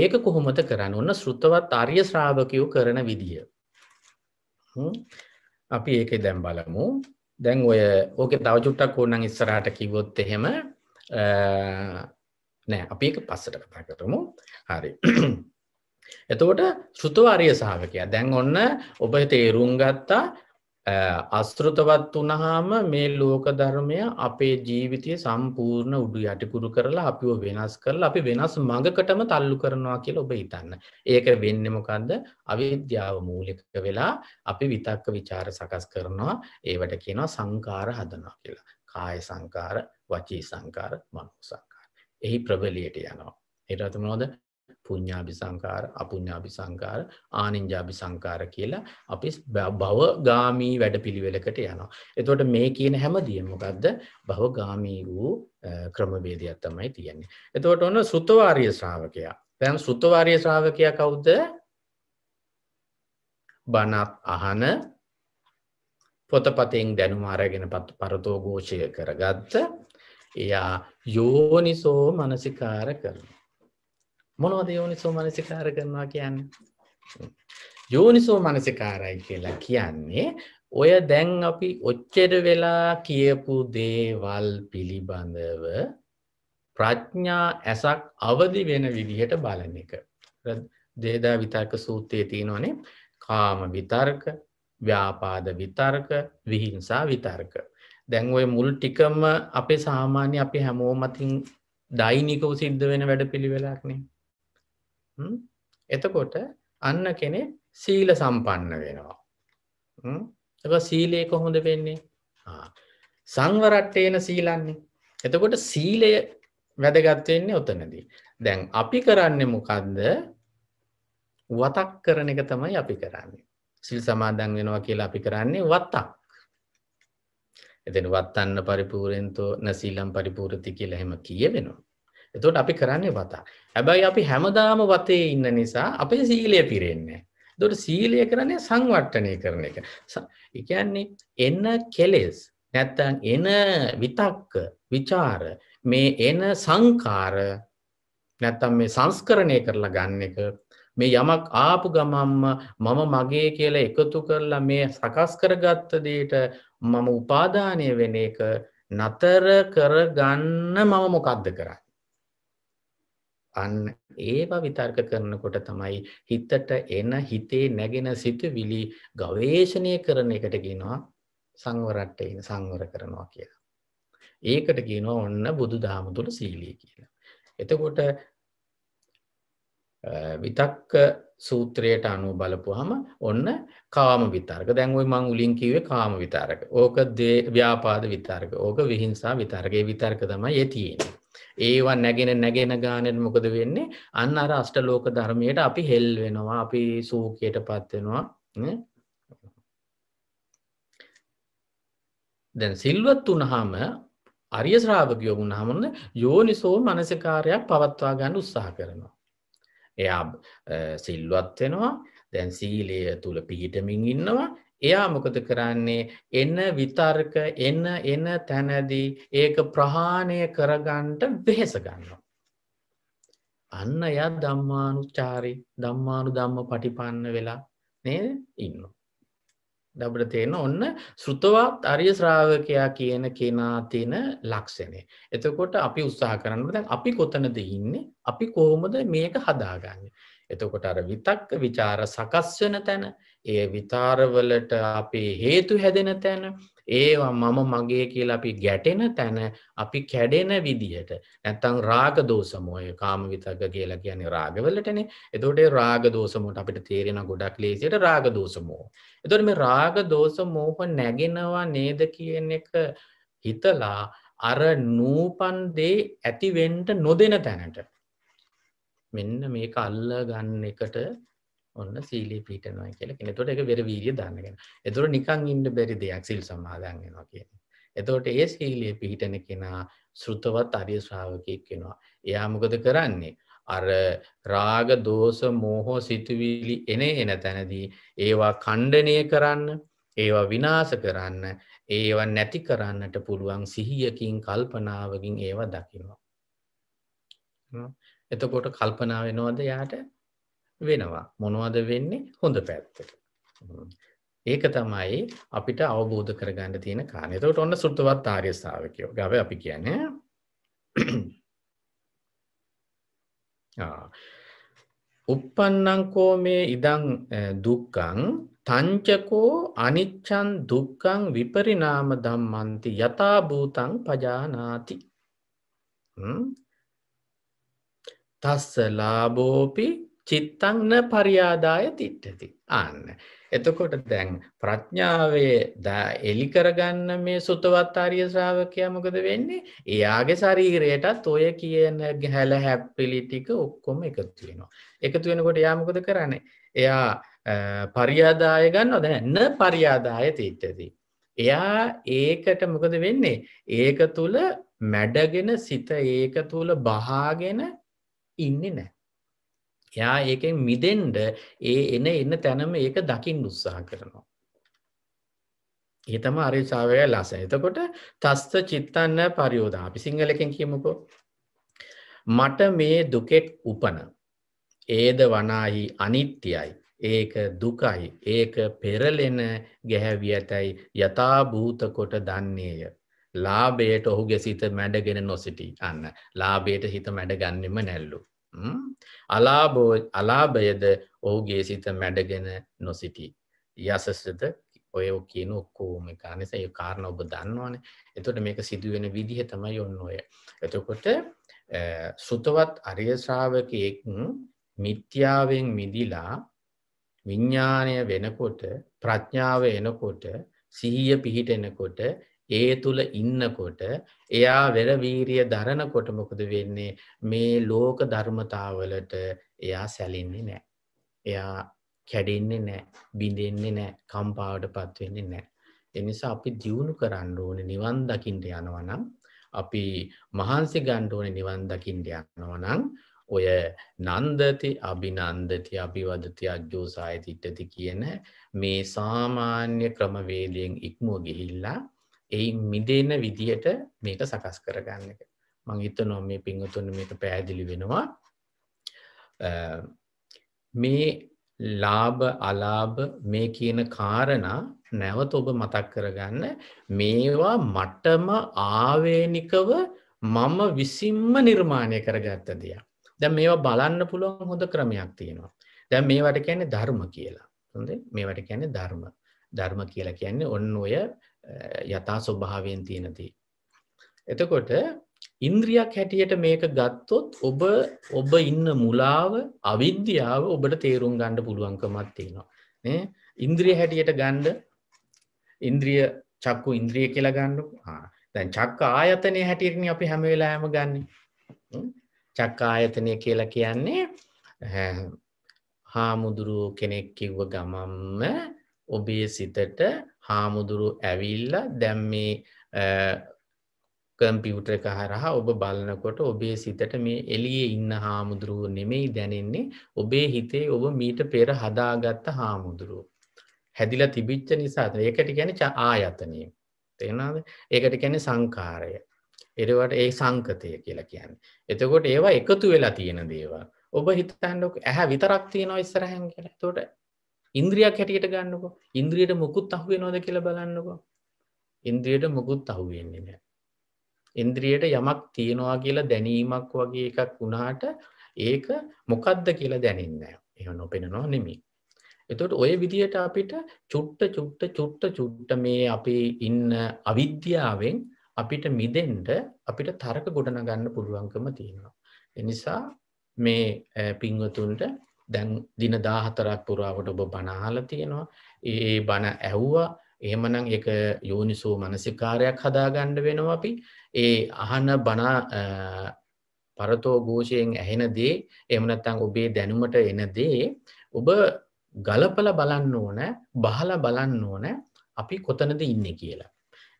ඒක කොහොමත කරන්න ඔන්න සෘතවත් අර්ය ශ්‍රාභකයෝ කරන විදිිය. අපි ඒක දැම් බලමු දැන් ඔය ඕක තවජුට්ටක් ඕනන් ඉස්සරහට කිවොත් එහෙම නෑ අපි එක පස්සට කතා කරමු හරි එතකොට ශෘතවාරය සාාවකයා දැන් ඔන්න ඔබ තේරුම් ගත්තා අස්තෘතවත් වනහාම මේ ලෝක ධර්මය අපේ ජීවිතය සම්පූර්ණ උඩු යටිකුරු කරලා අපිව වෙනස් කරලා අපි වෙනස් මඟකටම තල්ලු කරනවා කියලා ඔබ හිතන්න. ඒක වෙන්නමොකක්ද අවිද්‍යාව මූලික වෙලා අපි විතක්ක විචාර සකස් කරනවා ඒවට කියනවා සංකාර හදනවා කියලා. කාය සංකාර වචී සංකාර මනෝ සංකාර. එහි ප්‍රබලියට යනවා. ඒට අතමනෝද පුඤ්ඥාබි සංකාර අපුඤ්ඥාබි සංකාර ආනෙන්ජාබි සංකාර කියලා අපි භවගාමී වැඩ පිළිවෙලකට යනවා. එතවට මේ කියන හැමදියමකක්ද භවගාමී වූ ක්‍රමබේදයක් තමයි තියෙන්නේ. එතවට ඔන්න සුතවාරය ශ්‍රාවකයා තැන් සුතවාරය ශ්‍රාවකයා කවුද බනත් අහන පොතපතෙන් දැනුම අරගෙන පත් පරතෝ ගෝෂය කරගත්ත එයා යෝනිසෝ මනසිකාර කරන. මොනවද යෝනිසෝ මනසිකාර කරනවා කියන්නේ යෝනිසෝ මනසිකාරයි කියලා කියන්නේ ඔය දැන් අපි ඔච්චර වෙලා කියපු දේවල් පිළිබඳව ප්‍රඥා ඇසක් අවදි වෙන විදිහට බලන එක. දේදා විතර්ක සූත්‍රයේ තියෙනවනේ කාම විතර්ක, ව්‍යාපාද විතර්ක, විහිංසා විතර්ක. දැන් ওই මුල් ටිකම අපේ සාමාන්‍ය අපේ හැමෝම අතින් දෛනිකව සිද්ධ වෙන වැඩපිළිවෙලක් නේ. එතකොට අන්න කෙනෙ සීල සම්පන්න වෙනවා. එක සීලය කොහොඳ වෙන්නේ සංවරට්ටයන සීලන්නේ. එතකොට සීලය වැදගත්වවෙන්නේ ඔතනදී. දැන් අපි කරන්න මොකක්ද වතක් කරන එක තමයි අපි කරන්නේ. සිල් සමාදන් වෙනවා කියලා අපි කරන්නේ වත්තක්. එතින් වත්තන්න පරිපූරෙන්තෝ නැසීලම් පරිපූරති කියලා හෙම කියවෙනවා. එතකොට අපි කරන්නේ වතා. හැබැයි අපි හැමදාම වතේ ඉන්න නිසා අපේ සීලය පිරෙන්නේ. එතකොට සීලය කරන්නේ සංවට්ටනය කරන එක. ඒ කියන්නේ එන කෙලෙස් නැත්තම් එන විතක්ක, ਵਿਚාර, මේ එන සංකාර නැත්තම් මේ සංස්කරණය කරලා ගන්න එක මේ යමක් ආපු ගමම්ම මම මගේ කියලා එකතු කරලා මේ සකස් කරගත්ත දෙයට මම උපාදානය වෙන එක නතර කරගන්න මම මොකද්ද කරන්නේ අන්න ඒව විතර්ක කරනකොට තමයි හිතට එන හිතේ නැගෙන සිතුවිලි ගවේෂණය කරන එකට කියනවා සංවරට්ට ඉන සංවර කරනවා කියලා. ඒකට කියනවා ඔන්න බුදු දහම තුළ සීලී කියලා. එතකොට විතක්ක සූත්‍රයට අනුව බලපුහම ඔන්න කාම විතර්ක දැන් ওই මං උලින් කිව්වේ කාම විතර්ක. ඕක දේ ව්‍යාපාද විතර්ක. ඕක විහිංසා විතර්කේ විතර්ක තමයි ඒ තියෙන්නේ. ඒවා නැගෙන නැගෙන ගානයට මොකද වෙන්නේ අන්න අර අෂ්ටලෝක ධර්මයට අපි හෙල් වෙනවා අපි සූකයට පත්වෙනවා දැන් සිල්වත් වනහාම අරිය ශ්‍රාවකයෝ වුණහමන්න යෝනිසෝ මනසකාරයක් පවත්වා ගන්න උත්සාහ කරනවා එයා සිල්වත් වෙනවා දැන් සීලය තුළ පිහිටමින් ඉන්නවා එයා මොකද කරන්නේ එන්න විතර්ක එන්න එන තැනදී ඒක ප්‍රහාණය කරගන්ට වෙහෙස ගන්නවා. අන්න එය දම්මානුචාරි දම්මානු දම්ම පටිපන්න වෙලා නේද ඉන්න. දබට තියෙන ඔන්න සෘතවත් අරිය ශ්‍රාවකයා කියන කෙනා තියෙන ලක්ෂණය. එතකොට අපි උත්සාහ කරන්න දැන් අපි කොතනද ඉන්නේ අපි කොහොමද මේක හදාගන්න. එතකොට අර විතක්ක ਵਿਚාර සකස් වෙන තැන ඒ විතාරවලට අපේ හේතු හැදෙන තැන ඒවා මම මගේ කියලා අපි ගැටෙන තැන අපි කැඩෙන විදිහට නැත්තං රාග දෝසමෝය කාම විතක කියලා කියන්නේ රාගවලටනේ එතකොට රාග දෝසමෝට අපිට තේරෙන ගොඩක් ලේසියට රාග දෝසමෝ එතකොට මේ රාග දෝස මෝහ නැගෙනවා නේද කියන එක හිතලා අර නූපන් දේ ඇතිවෙන්ට නොදෙන තැනට මෙන්න මේක අල්ල ගන්න එකට ඔන්න සීලී පිටනවා කියලා කියන. එතකොට ඒක වෙර වීර්ය දාන්නගෙන. එතකොට නිකන් ඉන්න බැරි දෙයක් සිල් සමාදන් වෙනවා කියන්නේ. එතකොට ඒ සීලයේ පිහිටන කෙනා ශ්‍රුතවත් අරිය ශ්‍රාවකයෙක් වෙනවා. එයා මොකද කරන්නේ? අර රාග දෝෂ මෝහ සිතුවිලි එන එන තැනදී ඒවා ඛණ්ඩණය කරන්න, ඒවා විනාශ කරන්න, ඒවා නැති කරන්නට පුළුවන් සිහියකින් කල්පනාවකින් ඒවා දකිනවා. එතකොට කල්පනා වෙනවද යාට වෙනවා මොනවද වෙන්නේ හොඳ පැත්තට ඒක තමයි අපිට අවබෝධ කරගන්න තියෙන කාණතවට ඔන්න සුෘතවත් ආර්ය ස්ථාවකයෝ ගව අපි කියන උප්පන්නංකෝ මේ ඉදං දුක්කං තංචකෝ අනිච්චන් දුක්කං විපරිනාම දම්මන්ති යථභූතං පජානාති තස්ස ලාබෝපි චිත්තංන පරියාදාය තිට්ටති අන්න. එතකොට දැන් ප්‍රඥාවේ එලි කරගන්න මේ සුතවත් අරිය ශ්‍රාවකයා මොකද වෙන්නේ එයාගේ ශරීරයටත් ඔය කියන හැල හැප්පිලි ටික ඔක්කොම එකතු වෙනවා. එකතු වෙනකොට එයා මොකද කරන්නේ. එයා පරියාදාය ගන්න දැන්න පරියාදාය තිට්ටති. එයා ඒකට මොකද වෙන්නේ ඒක තුළ මැඩගෙන සිත ඒක තුළ බහාගෙන ඉන්නේ නැහැ. එයා ඒකෙන් මිදෙන්ඩ ඒ එන එන්න තැනම ඒක දකිින් උත්සාහ කරනවා. ඒතම අරිසාාවය ලස එතකොට තස්ත චිත්තන්න පරියෝදා අපි සිංහලකෙන් කියමුකෝ. මට මේ දුකෙක් උපන ඒද වනාහි අනිත්‍යයි ඒක දුකයි ඒක පෙරලෙන ගැහැවියතැයි යථභූතකොට දන්නේය ලාබයට ඔහුගේ සිත මැඩගෙන නොසිටි අන්න ලාබයට හිත මැඩගන්නෙම නැල්ලු. අලාබෝ අලාභයද ඔහුගේ සිත මැඩගෙන නොසිටි. යසසද ඔය කියන ඔක්කෝම කානිස ඒ කාරණ ඔබ දන්නවාන එතොට මේක සිදුවෙන විදිහ තමයි ඔන්න ඔය. එතකොට සුතවත් අරියශ්‍රාවකයෙක් මිත්‍යාවෙන් මිදිලා විඤ්ඥානය වෙනකොට ප්‍රඥාව එනකොට සිහිය පිහිට එනකොට ඒ තුළ ඉන්නකොට එයා වෙරවීරිය දරනකොට මොකද වෙන්නේ මේ ලෝක ධර්මතාවලට එයා සැලින්නේ නෑ. එයා කැඩෙන්නේ නෑ බිඳෙන්නේ නෑ කම්පාවට පත්වෙන්නේ නෑ. එනිසා අපි දියුණු කරන්න ඕන නිවන් දකිින්ට යනවනම් අපි මහන්සි ගණ්ඩෝන නිවන් දකිින්ට යනවනං ඔය නන්දති අභිනන්දති අභිවදති අජ්ජෝ සායතිට්ටති කියන මේ සාමාන්‍ය ක්‍රමවේදයෙන් ඉක්මුව ගිහිල්ලා එයින් මිදෙන විදිහට මේක සකස් කරගන්න එක මං හිතනවා මේ පිංහතුන්න මේක පැහැදිලි වෙනවා මේ ලාභ අලාභ මේ කියන කාරණා නැවත ඔබ මතක් කරගන්න මේවා මටම ආවේනිකව මම විසින්ම නිර්මාණය කරගත්ත දෙය දැ මේවා බලන්න පුළුවන් හොඳ ක්‍රමයක් තියෙනවා දැ මේවට කියන්නේ ධර්ම කියලා හොඳ මේවට කියන්නේ ධර්ම ධර්ම කියලා කියන්නේ ඔන්න ඔය යථා ස්වභාවයෙන් තියෙනදී. එතකොට ඉන්ද්‍රියක් හැටියට මේක ගත්තොත් ඔබ ඔබ ඉන්න මුලාව අවිද්‍යාව ඔබට තේරුම් ගණ්ඩ පුළුවන්කමත් තියෙනවා ඉන්ද්‍රිය හැටියට ගණ්ඩ ඉන්ද්‍රිය චක්කු ඉන්ද්‍රිය කියලා ගණ්ඩු දැන් චක්ක ආයතනය හැටියටන අපි හැමවෙලාෑම ගන්න චක්ක ආයතනය කියලා කියන්නේ හාමුදුරුව කෙනෙක් කිව්ව ගමම්ම ඔබේ සිතට හාමුදුරු ඇවිල්ල දැම් මේ කම්පියුට එක හරහා ඔබ බලනකොට ඔබේ සිතට මේ එලිය ඉන්න හාමුදුරුව නෙමෙයි දැනෙන්නේ ඔබේ හිතේ ඔබ මීට පෙර හදාගත්ත හාමුදුරුව. හැදිල තිබිච්ච නිසාත ඒකට ගැන ආයතනය. තේෙනද ඒකට ගැන සංකාරය. එරවට ඒ සංකතය කියලා කියන්න. එතකොට ඒවා එකතු වෙලා තියෙන දේවල්. ඔබ හිතන්නක් ඇහැ විතරක් තියෙනවා ඉස්සරහැන් කියලා තොට ඉන්ද්‍රියක් හැටියට ගන්නකො ඉන්ද්‍රියට මුකුත් අහුවේ නොද කියල බලන්නකො ඉන්ද්‍රියට මුකුත් අහුවෙන්නේ නෑ ඉන්ද්‍රියට යමක් තියෙනවා කියලා දැනීමක් වගේ එකක් වුණාට ඒක මොකක්ද කියලා දැනන්න එහ නොපෙනනවා නෙමි එතොට ඔය විදියට අපිට චුට්ට චුට්ට චුට්ට චුට්ට මේ අපි ඉන්න අවිද්‍යාවෙන් අපිට මිදෙන්ට අපිට තරක ගොඩනගන්න පුළුවන්කම තියෙනවා එනිසා මේ පින්වතුන්ට දැන් දින දාහතරක් පුරාවට ඔබ බනාහල තියෙනවා ඒ බණ ඇහ්වා එහමනං එක යෝනිසූ මනසිකාරයක් හදාගණ්ඩ වෙනවා අපි ඒ අහන බනා පරතෝ ගෝෂයෙන් ඇහෙන දේ එමනත්තං ඔබේ දැනුමට එන දේ ඔබ ගලපල බලන්න ඕන බහල බලන්න ඕන අපි කොතනද ඉන්න කියලා.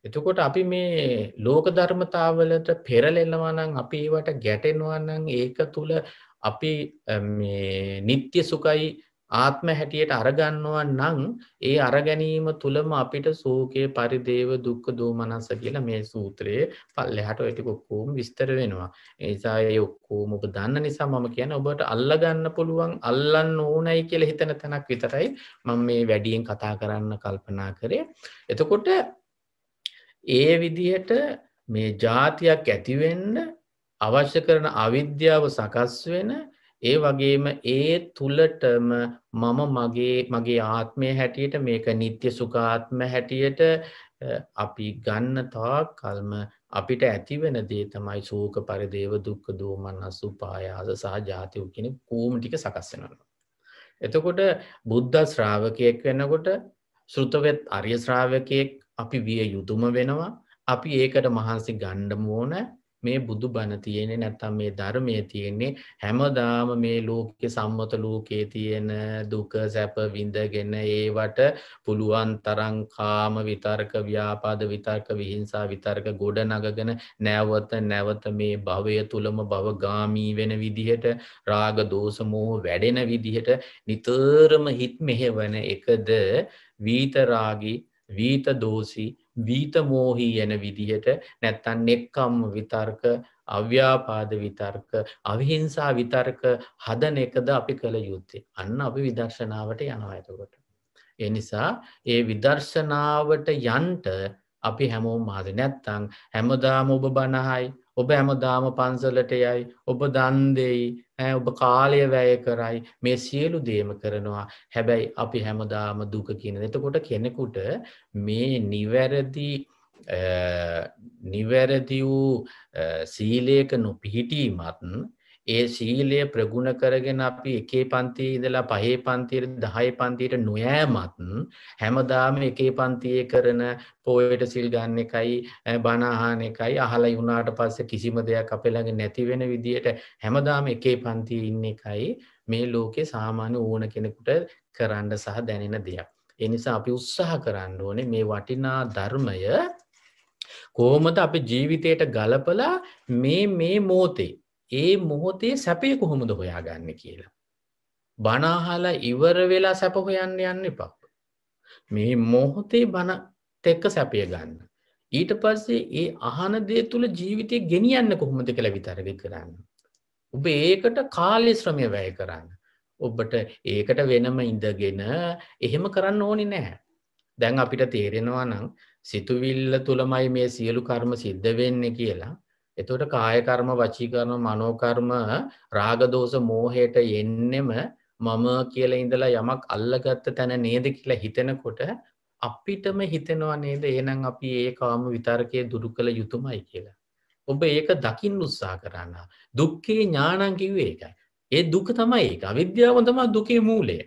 එතකොට අපි මේ ලෝක ධර්මතාවලට පෙරලෙල්ලවනං අපි ඒවට ගැටෙනවන්නන් ඒක තුළ අපි නිත්‍ය සුකයි ආත්ම හැටියට අරගන්නවා නං ඒ අරගැනීම තුළම අපිට සෝකය පරිදේව දුක්ක දෝමනස කියලා මේ සූත්‍රයේ පල්ල හට ඇටික ඔක්කෝම් විස්තර වෙනවා. ඒසාය ඔක්කෝම ඔබ දන්න නිසා මම කියන ඔබට අල්ලගන්න පුළුවන් අල්ලන්න ඕනයි කියල හිතන තැනක් විතරයි මං මේ වැඩියෙන් කතා කරන්න කල්පනා කරේ. එතකොට ඒ විදිහට මේ ජාතියක් ඇතිවෙන්න අවශ්‍ය කරන අවිද්‍යාව සකස් වෙන ඒ වගේම ඒ තුලටම මම මගේ මගේ ආත්මය හැටියට මේක නිත්‍ය සුඛාත්ම හැටියට අපි ගන්න තාක් කල්ම අපිට ඇතිවෙන දේ තමයි සූක පරිදේව දුක්ක දෝමන්නස් උපායාස සහ ජාතිය කියන කූම ටික සකස්සෙනවා. එතකොට බුද්ධ ශ්‍රාවකයෙක් වෙනකොට ශෘතවත් අරිය ශ්‍රාවකයෙක් අපි විය යුතුම වෙනවා අපි ඒකට මහන්සි ගණ්ඩම ඕනෑ මේ බුදු බණ තියෙන්නේ නැත්තම් මේ ධර්මයේ තියෙන්නේ හැමදාම මේ ලෝකයේ සම්මත ලෝකයේ තියෙන දුක සැප විඳගෙන ඒවට පුළුවන් තරම් කාම විතර්ක ව්‍යාපාද විතර්ක විහිංසා විතර්ක ගොඩ නගගෙන නැවත නැවත මේ භවය තුලම භවගාමී වෙන විදිහට රාග දෝෂ මෝහ වැඩෙන විදිහට නිතරම හිත මෙහෙවන එකද වීතරාගී වීත දෝෂී වීතමෝහී යන විදිහට නැත්තන් නෙක්කම් විතර්ක අව්‍යාපාද විතර්ක අවිහිංසා විතර්ක හදන එකද අපි කළ යුත්තේ අන්න අපි විදර්ශනාවට යනවා ඇතකොට. එනිසා ඒ විදර්ශනාවට යන්ට අපි හැමෝම් මාද නැත්තං හැමදාම ඔබ බණහයි ඔබ හැමදාම පන්සලට යයි ඔබ දන්දෙයි ඔබ කාලය වැය කරයි මේ සියලු දේම කරනවා හැබැයි අපි හැමදාම දුක කියන එතකොට කෙනෙකුට මේ නිවැරදි නිවැරදි වූ සීලයක නොපිහිටීමත් ඒ සීලය ප්‍රගුණ කරගෙන අපි එකේ පන්තියේ ඉඳලා පහේ පන්තියට දහය පන්තියට නොයෑමත් හැමදාම එකේ පන්තියේ කරන පෝයට සිල් ගන්න එකයි බණහාන එකයි අහලා වුණාට පස්සේ කිසිම දෙයක් අපේ ළඟ නැති වෙන විදියට හැමදාම එකේ පන්තියේ ඉන්න එකයි මේ ලෝකේ සාමාන්‍ය ඕන කෙනෙකුට කරන්න සහ දැනෙන දෙයක්. ඒ නිසා අපි උත්සාහ කරන්න ඕනේ මේ වටිනා ධර්මය කොහොමද අපේ ජීවිතයට ගලපලා මේ මේ මොහොතේ ඒ මොහොතේ සැපේ කොහොමද හොයාගන්න කියලා. බනාහලා ඉවර වෙලා සැප හොයන්න යන්න එපා. මේ මොහොතේ බණ තෙක්ක සැපය ගන්න. ඊට පස්සේ ඒ අහන දේ තුළ ජීවිතය ගෙනියන්න කොහොමද කියලා විතරග කරන්න. ඔබ ඒකට කාලය ශ්‍රමය වැය කරන්න. ඔබට ඒකට වෙනම ඉඳගෙන එහෙම කරන්න ඕනි නෑ. දැන් අපිට තේරෙනවා නම් සිතුවිල්ල තුළමයි මේ සියලු කර්ම සිද්ධ වෙන්නේ කියලා එතකොට කායකර්ම වචීකරම මනෝකර්ම රාගදෝස මෝහයට එන්නෙම මම කියල ඉඳලා යමක් අල්ලගත්ත තැන නේද කියලා හිතෙනකොට අපිටම හිතෙනවා නේද ඒනම් අපි ඒ කාම විතර්කය දුරු කළ යුතුමයි කියලා. ඔබ ඒක දකිින් උත්සා කරන්න. දුක්කේ ඥානංකිවේ එකයි. ඒ දුක තමයි ඒක අවිද්‍යාවතමා දුකේ මූලේ.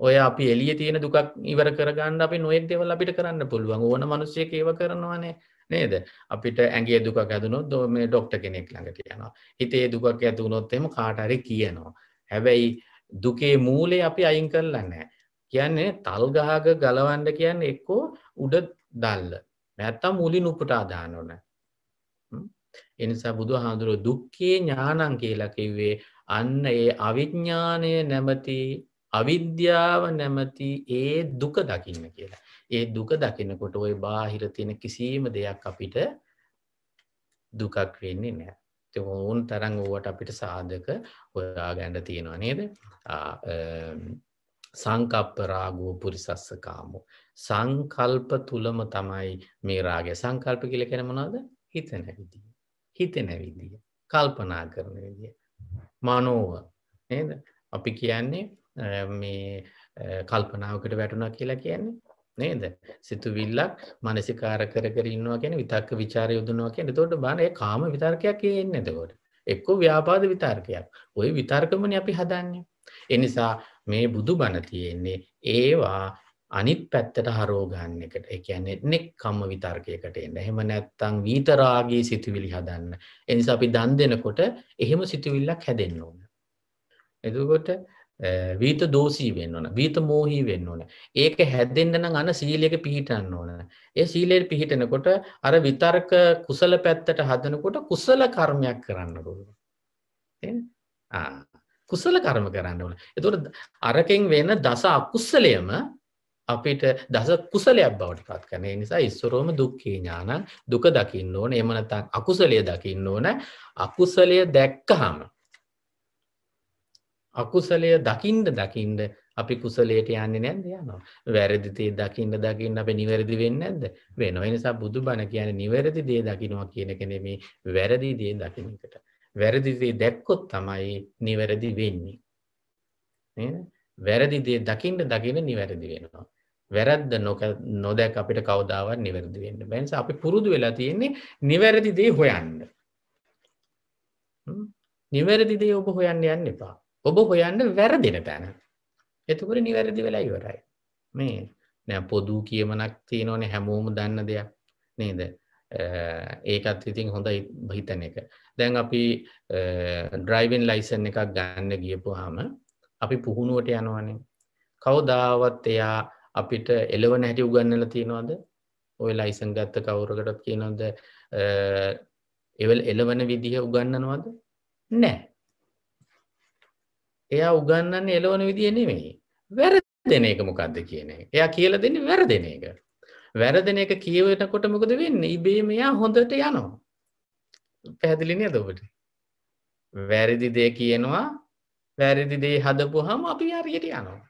ඔය අපි එලිය තියෙන දුකක් ඉවර කරගන්න අපි නොයෙක් දෙවල් අපිට කරන්න පුළුවන් ඕන මනුස්්‍යය ඒව කරනවානේ නේද අපිට ඇගේ දුක ඇතුනොත් දෝ මේ ඩොක්ට කෙනෙක් ළඟට යනවා හිතේ දුකක් ඇතුනොත්තෙම කාටරි කියනවා හැබැයි දුකේ මූලේ අපි අයින් කරලන්නෑ කියන්නේ තල්ගහග ගලවන්ඩ කියන්න එක්කෝ උඩ දල්ල නැත්තම් මුලි නුපුටා දානොන එනිසා බුදු හාදුරුව දුක්කේ ඥානන් කියලා කිව්වේ අන්න ඒ අවිඥ්ඥානය නැමති අවිද්‍යාව නැමති ඒ දුක දකින්න කියලා. ඒ දුක දකිනකොට ඔය බාහිර තියෙන කිසිීම දෙයක් අපිට දුකක් වෙන්නේ නෑ. ඔවුන් තරං වුවට අපිට සාධක ඔයා ගැන්ඩ තියෙනවා නේද සංකප්ප රාගෝ පුරිසස්ස කාමු. සංකල්ප තුළම තමයි මේ රාගය සංකල්ප කියල කෙනමනවාද හිතන විදිිය. හිතෙන විදිිය. කල්පනා කරන විදිිය. මනෝව නේද අපි කියන්නේ මේ කල්පනාවකට වැටුණා කියලා කියන්නේ නේද සිතුවිල්ලක් මනසිකාර කර කර ඉන්නවා කියන්නේ විතක්ක ਵਿਚාරය යොදනවා කියන්නේ එතකොට බලන්න ඒ කාම විතර්කයක් එන්නේ එතකොට එක්කෝ ව්‍යාපාද විතර්කයක් ওই විතර්කමනේ අපි හදන්නේ ඒ නිසා මේ බුදුබණ තියෙන්නේ ඒවා අනිත් පැත්තට හරෝ ගන්න එකට ඒ කියන්නේ නෙක්ඛම්ම විතර්කයකට එන්න. එහෙම නැත්නම් විතරාගී සිතුවිලි හදන්න. ඒ නිසා අපි දන් දෙනකොට එහෙම සිතුවිල්ලක් හැදෙන්න ඕන. එතකොට වීත දෝසී වෙන්න ඕන වීත මෝහී වෙන්න ඕන ඒක හැදෙන්න්න නම් අන සීලයක පිහිටන්න ඕන ඒ සීලයට පිහිටනකොට අර විතර්ක කුසල පැත්තට හදනකොට කුසල කර්මයක් කරන්න පුළුවන් කුසල කර්ම කරන්න ඕන එතුට අරකෙන් වෙන දස අකුස්සලයම අපිට දස කුසලයක් බවට පත් කරන නිසා ඉස්සරෝම දුක්කී ඥාන දුක දකින්න ඕන එමනතක් අකුසලය දකින්න ඕන අකුසලය දැක්කහම අකුසලය දකිින්ඩ දකිින්ඩ අපි කුසලයට යන්නේ නැද යනවා වැරදිතේ දකින්න දකින්න අප නිවැරදි වෙන්න ඇද වෙන නිසා බුදු බණ කියන නිවැරදි දේ දකිනවා කියන කෙනෙමේ වැරදි දේ දකිනකට වැරදිදේ දැක්කොත් තමයි නිවැරදි වෙන්නේ වැරදිදේ දකිින්ට දකින නිවැරදි වෙනවා වැරද්ද නොක නොදැක් අපිට කවදාවත් නිවැරදි වෙන්න බැන්ස අපි පුරුදු වෙලා තියෙන්නේ නිවැරදි දේ හොයන්න නිවැරදි දේ ඔබ හොයන්න යන්න එපා ඔබ හොයන්න වැරදින තැන එතුකට නිවැරදි වෙලා ඉවරයි මේ නෑ පොදු කියමනක් තියනවන හැමෝම දන්න දෙයක් නේද ඒකත් ඉතින් හොඳයි හිතන එක දැන් අපි ඩ්‍රයිවෙන් ලයිසන් එකක් ගන්න ගියපුහාම අපි පුහුණුවට යනවනේ කවදාවත් එයා අපිට එලවන හැටි උගන්නල තියෙනවාද ඔය ලයිසන් ගත්ත කවුරකටත් කියනොද එවල් එලවන විදිහ උගන්නනවද නෑ එයා උගන්නන්නේ එලෝන විදිය නෙමෙයි. වැරදෙන එක මොකක්ද කියන එක. එයා කියලා දෙන්නේ වැරදෙන එක. වැරදෙන එක කියවෙනකොට මොකද වෙන්නේ? ඉබේම එයා හොඳට යනවා. පැහැදිලි නේද ඔබට? වැරදි දේ කියනවා වැරදි දේ හදපුවාම අපි හරියට යනවා.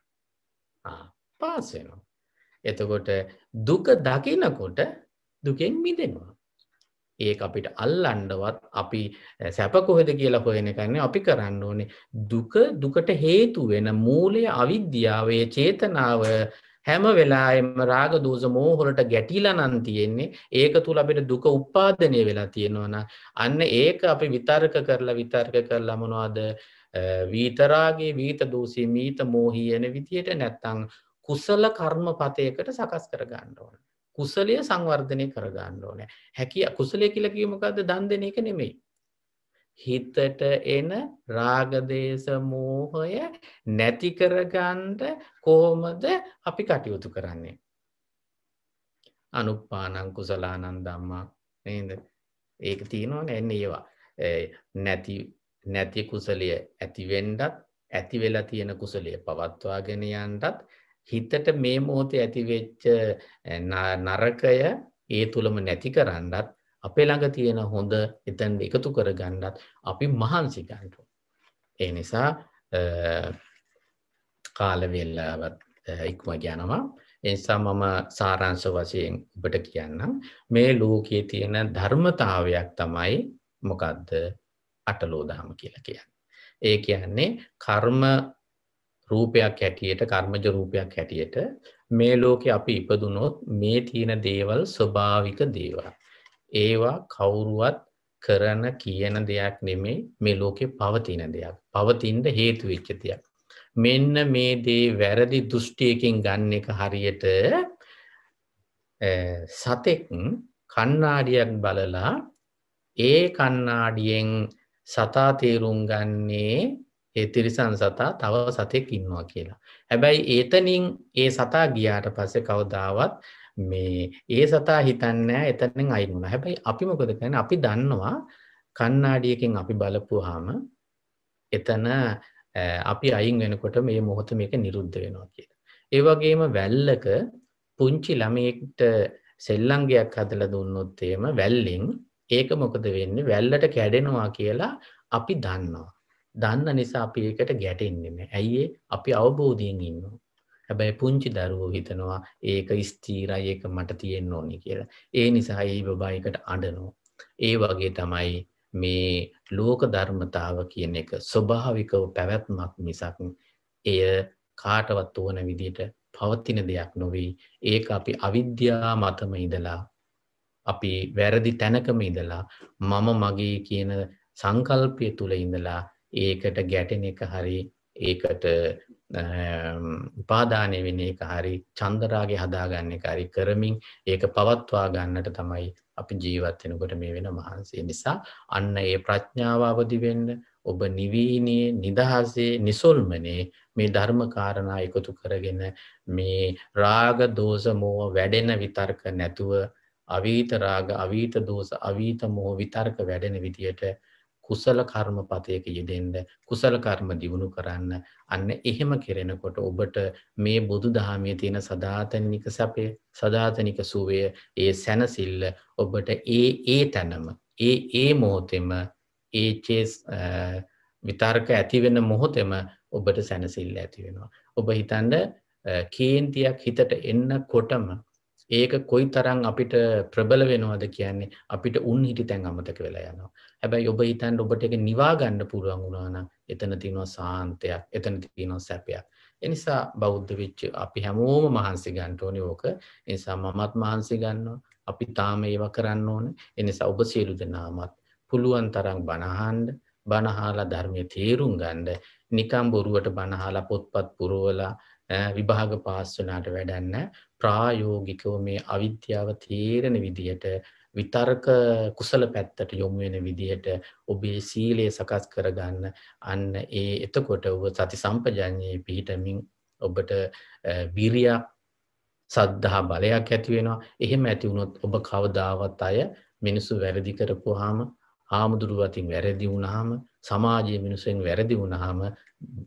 ආ පාස් වෙනවා. එතකොට දුක දකිනකොට දුකෙන් මිදෙනවා. ඒ අපිට අල්ලන්ඩවත් අපි සැපකොහෙද කියලා හොයෙනකන්නේ අපි කරන්න ඕනේ දුක දුකට හේතු වෙන මූලය අවිද්‍යාවේ චේතනාව හැම වෙලාම රාග දූස මෝහොලට ගැටිලනන් තියෙන්නේ ඒක තුළ අපිට දුක උපාදනය වෙලා තියෙනවන අන්න ඒක අපි විතර්ක කරලා විතර්ක කරලා මොනවාද වීතරාගේ වීත දූසී මීත මෝහී යන විදියට නැත්තං කුසල කර්ම පතයකට සකස් කර ගණ්ඩවන්න කුසලය සංවර්ධනය කරගන්න ඕනෑ හැකි කුසලය කියලකීමකද දන් දෙන එක නෙමෙයි. හිතට එන රාගදේශ මෝහය නැති කරගන්ඩ කෝමද අපි කටයුතු කරන්නේ. අනුපානං කුසලානන් දම්මා නේද ඒක තියෙනවන එන්න ඒවා නැති නැති කුසලිය ඇතිවෙන්ඩත් ඇතිවෙලා තියෙන කුසලිය පවත්වා ගෙනයන්ටත් හිතට මේ මොහොතේ ඇතිවෙච්ච නරකය ඒ තුළම නැති කරන්නත් අපේ ළඟ තියෙන හොඳ එතැන් එකතු කර ගන්නත් අපි මහන්සි ගන්නට. ඒ නිසා කාලවෙල්ලාවත් ඉක්ම ගැනවා එනිසා මම සාරංශ වශයෙන් ඔබට කියන්නම් මේ ලෝකයේ තියෙන ධර්මතාවයක් තමයි මොකක්ද අටලෝදාම කියලා කියන්න. ඒ කියන්නේ කර්ම රූපයක් හැටියට කර්මජ රූපයක් හැටියට මේ ලෝකෙ අපි ඉපදුනොත් මේ තියෙන දේවල් ස්වභාවික දේවල්. ඒවා කවුරුවත් කරන කියන දෙයක් නෙමේ මේ ලෝකෙ පවතින දෙයක්. පවතින්ට හේතු වෙච්ච දෙයක්. මෙන්න මේ දේ වැරදි දෘෂ්ටියකින් ගන්න එක හරියට සතෙක් කණ්ණාඩියක් බලලා ඒ කණ්ණාඩියෙන් සතා තේරුම් ගන්නේ ඒ තිරිසන් සතා තව සතෙක් ඉන්නවා කියලා. හැබැයි ඒතනින් ඒ සතා ගියාට පස්සේ කවදාවත් මේ ඒ සතා හිතන්නේ එතනින් අයින් වුණා. හැබැයි අපි මොකද කරන්නේ? අපි දන්නවා කණ්ණාඩියකින් අපි බලපුවාම එතන අපි අයින් වෙනකොට මේ මොහොත මේක නිරුද්ධ වෙනවා කියලා. ඒ වගේම වැල්ලක පුංචි ළමයෙක්ට සෙල්ලංගයක් හදලා දුන්නොත් එහෙම වැල්ලෙන් ඒක මොකද වෙන්නේ? වැල්ලට කැඩෙනවා කියලා අපි දන්නවා. දන්න නිසා අපි ඒකට ගැටෙන්නේ නැහැ. ඇයි අපි අවබෝධයෙන් ඉන්නවා. හැබැයි පුංචි දරුවෝ හිතනවා ඒක ස්ථිරයි ඒක මට තියෙන්න ඕනේ කියලා. ඒ නිසා ඒ බබා ඒකට අඬනවා. ඒ වගේ තමයි මේ ලෝක ධර්මතාව කියන එක ස්වභාවිකව පැවැත්මක් මිසක් එය කාටවත් ඕන විදිහට පවතින දෙයක් නොවේ. ඒක අපි අවිද්‍යා මතම ඉඳලා අපි වැරදි තැනකම ඉඳලා මම මගේ කියන සංකල්පය තුළ ඉඳලා ඒකට ගැටෙන එක හරි ඒකට උපාදානය වෙන එක හරි චන්දරාගේ හදාගන්න එක හරි කරමින් ඒක පවත්වා ගන්නට තමයි අපි ජීවත් වෙනකොට මේ වෙන මහන්සිය නිසා අන්න ඒ ප්‍රඥාව අවදි වෙන්න ඔබ නිවීනේ නිදහසේ නිසොල්මනේ මේ ධර්ම කාරණා එකතු කරගෙන මේ රාග දෝෂ මෝහ වැඩෙන විතර්ක නැතුව අවීත රාග අවීත දෝෂ අවීත මෝහ විතර්ක වැඩෙන විදියට කුසල කර්මපතයක යෙදෙන්න කුසල කර්ම දියුණු කරන්න අන්න එහෙම කෙරෙනකොට ඔබට මේ බුදු දහමේ තියෙන සදාතනික සැපය සදාතනික සුවය ඒ සැනසිල්ල ඔබට ඒ ඒ තැනම ඒ ඒ මොහොතෙම ඒ චේස් විතර්ක ඇතිවෙන මොහොතෙම ඔබට සැනසිල්ල ඇති වෙනවා ඔබ හිතන්ඩ කේන්තියක් හිතට එන්න කොටම ඒක කොයි තරං අපිට ප්‍රබල වෙනවාද කියන්නේ අපිට උන් හිටි තැන් අමතක වෙලා යනවා හැබැයි ඔබ හිතන් ඔබට එක නිවා ගන්න පුළුවන් වුණානම් එතන තියෙනවා සාන්තයක් එතන තියෙනවා සැපයක්. එනිසා බෞද්ධ වෙච්ච අපි හැමෝම මහන්සි ගන්න ඕනේ ඕක. ඒ නිසා මමත් මහන්සි ගන්නවා. අපි තාම ඒවා කරන්න ඕනේ. ඒ නිසා ඔබ සියලු දෙනාමත් පුළුවන් තරම් බණ අහන්න, බණ අහලා ධර්මයේ තේරුම් ගන්න, නිකම් බොරුවට බණ අහලා පොත්පත් පුරවලා විභාග පාස් වුණාට වැඩක් නැහැ. ප්‍රායෝගිකව මේ අවිද්‍යාව තේරෙන විදියට විතර්ක කුසල පැත්තට යොමු වෙන විදිහට ඔබේ සීලය සකස් කරගන්න අන්න ඒ එතකොට ඔබ සති සම්පජඤ්ඤයේ පිහිටමින් ඔබට බීරියක් සද්ධා බලයක් ඇති වෙනවා. එහෙම ඇති වුණොත් ඔබ කවදාවත් අය මිනිසු වැරදි කරපුවාම ආමුදුරුව අතින් වැරදි වුණාම සමාජයේ මිනිසෙන් වැරදි වුණාම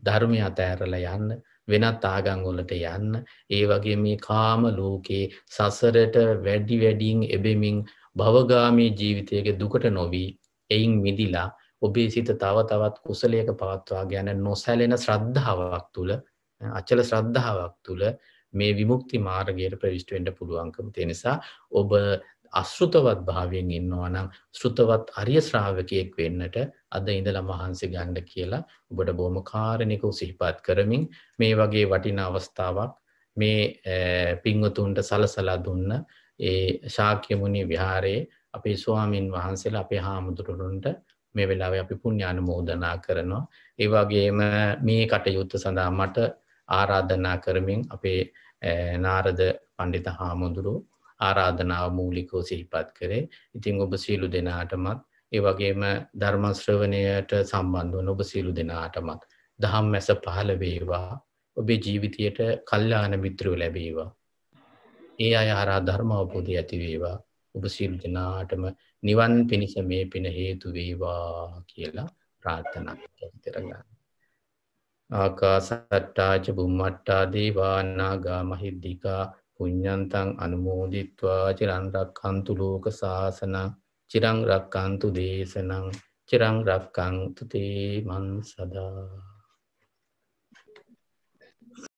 ධර්මය අතෑරලා යන්න වෙනත් ආගංවලට යන්න ඒ වගේ මේ කාම ලෝකේ සසරට වැඩි වැඩියෙන් එබෙමින් භවගාමී ජීවිතයගේ දුකට නොවී එයින් මිදිලා ඔබේ සිත තව තවත් කුසලයක පවත්වා ගැන නොසැලෙන ශ්‍රද්ධාවක් තුළ අචල ශ්‍රද්ධාවක් තුළ මේ විමුක්ති මාර්ගයට ප්‍රවිෂ්ටුවෙන්ට පුළුවන්කම තිෙනසා ඔබ අස්ෘතවත් භාවයෙන් ඉන්නවනම් ශෘතවත් අරිය ශ්‍රාවකයෙක් වෙන්නට අද ඉඳලා මහන්සි ගණ්ඩ කියලා ඔබට බොහොම කාරණිකව සිහිපත් කරමින් මේ වගේ වටින අවස්ථාවක් මේ පින්වතුන්ට සලසලා දුන්න ඒ ශාක්‍යමුණි විහාරයේ අපේ ස්වාමීන් වහන්සේලා අපේ හාමුදුරුවන්ට මේ වෙලාවේ අපි පුණ්‍යානුමෝදනා කරනවා. ඒ වගේම මේ කටයුත්ත සඳහා මට ආරාධනා කරමින් අපේ නාරද පඬිත හාමුදුරුවෝ ආරාධනාව මූලිකව සිහිපත් කරේ. ඉතින් ඔබ සියලු දෙනාටමත් ඒ වගේම ධර්ම ශ්‍රවණයට සම්බන්ධ වන ඔබ සියලු දෙනාටමත් දහම් මැස පහළ වේවා. ඔබේ ජීවිතයට කල්යාණ මිත්‍රයෝ ලැබේවා. ඒ අය හරා ධර්ම අවබෝධය ඇති වේවා ඔබ සියලු දෙනාටම නිවන් පිණිස මේ පින හේතු වේවා කියලා ප්‍රාර්ථනා කරගන්න. ආකාසට්ටා ච බුම්මට්ටා දේවා නාග මහිද්దికා පුඤ්ඤන්තං අනුමෝදිත්වා චිරන් රක්ඛන්තු ලෝක සාසනං චිරන් රක්ඛන්තු දේශනං චිරන් රක්ඛන්තු තේ මන් සදා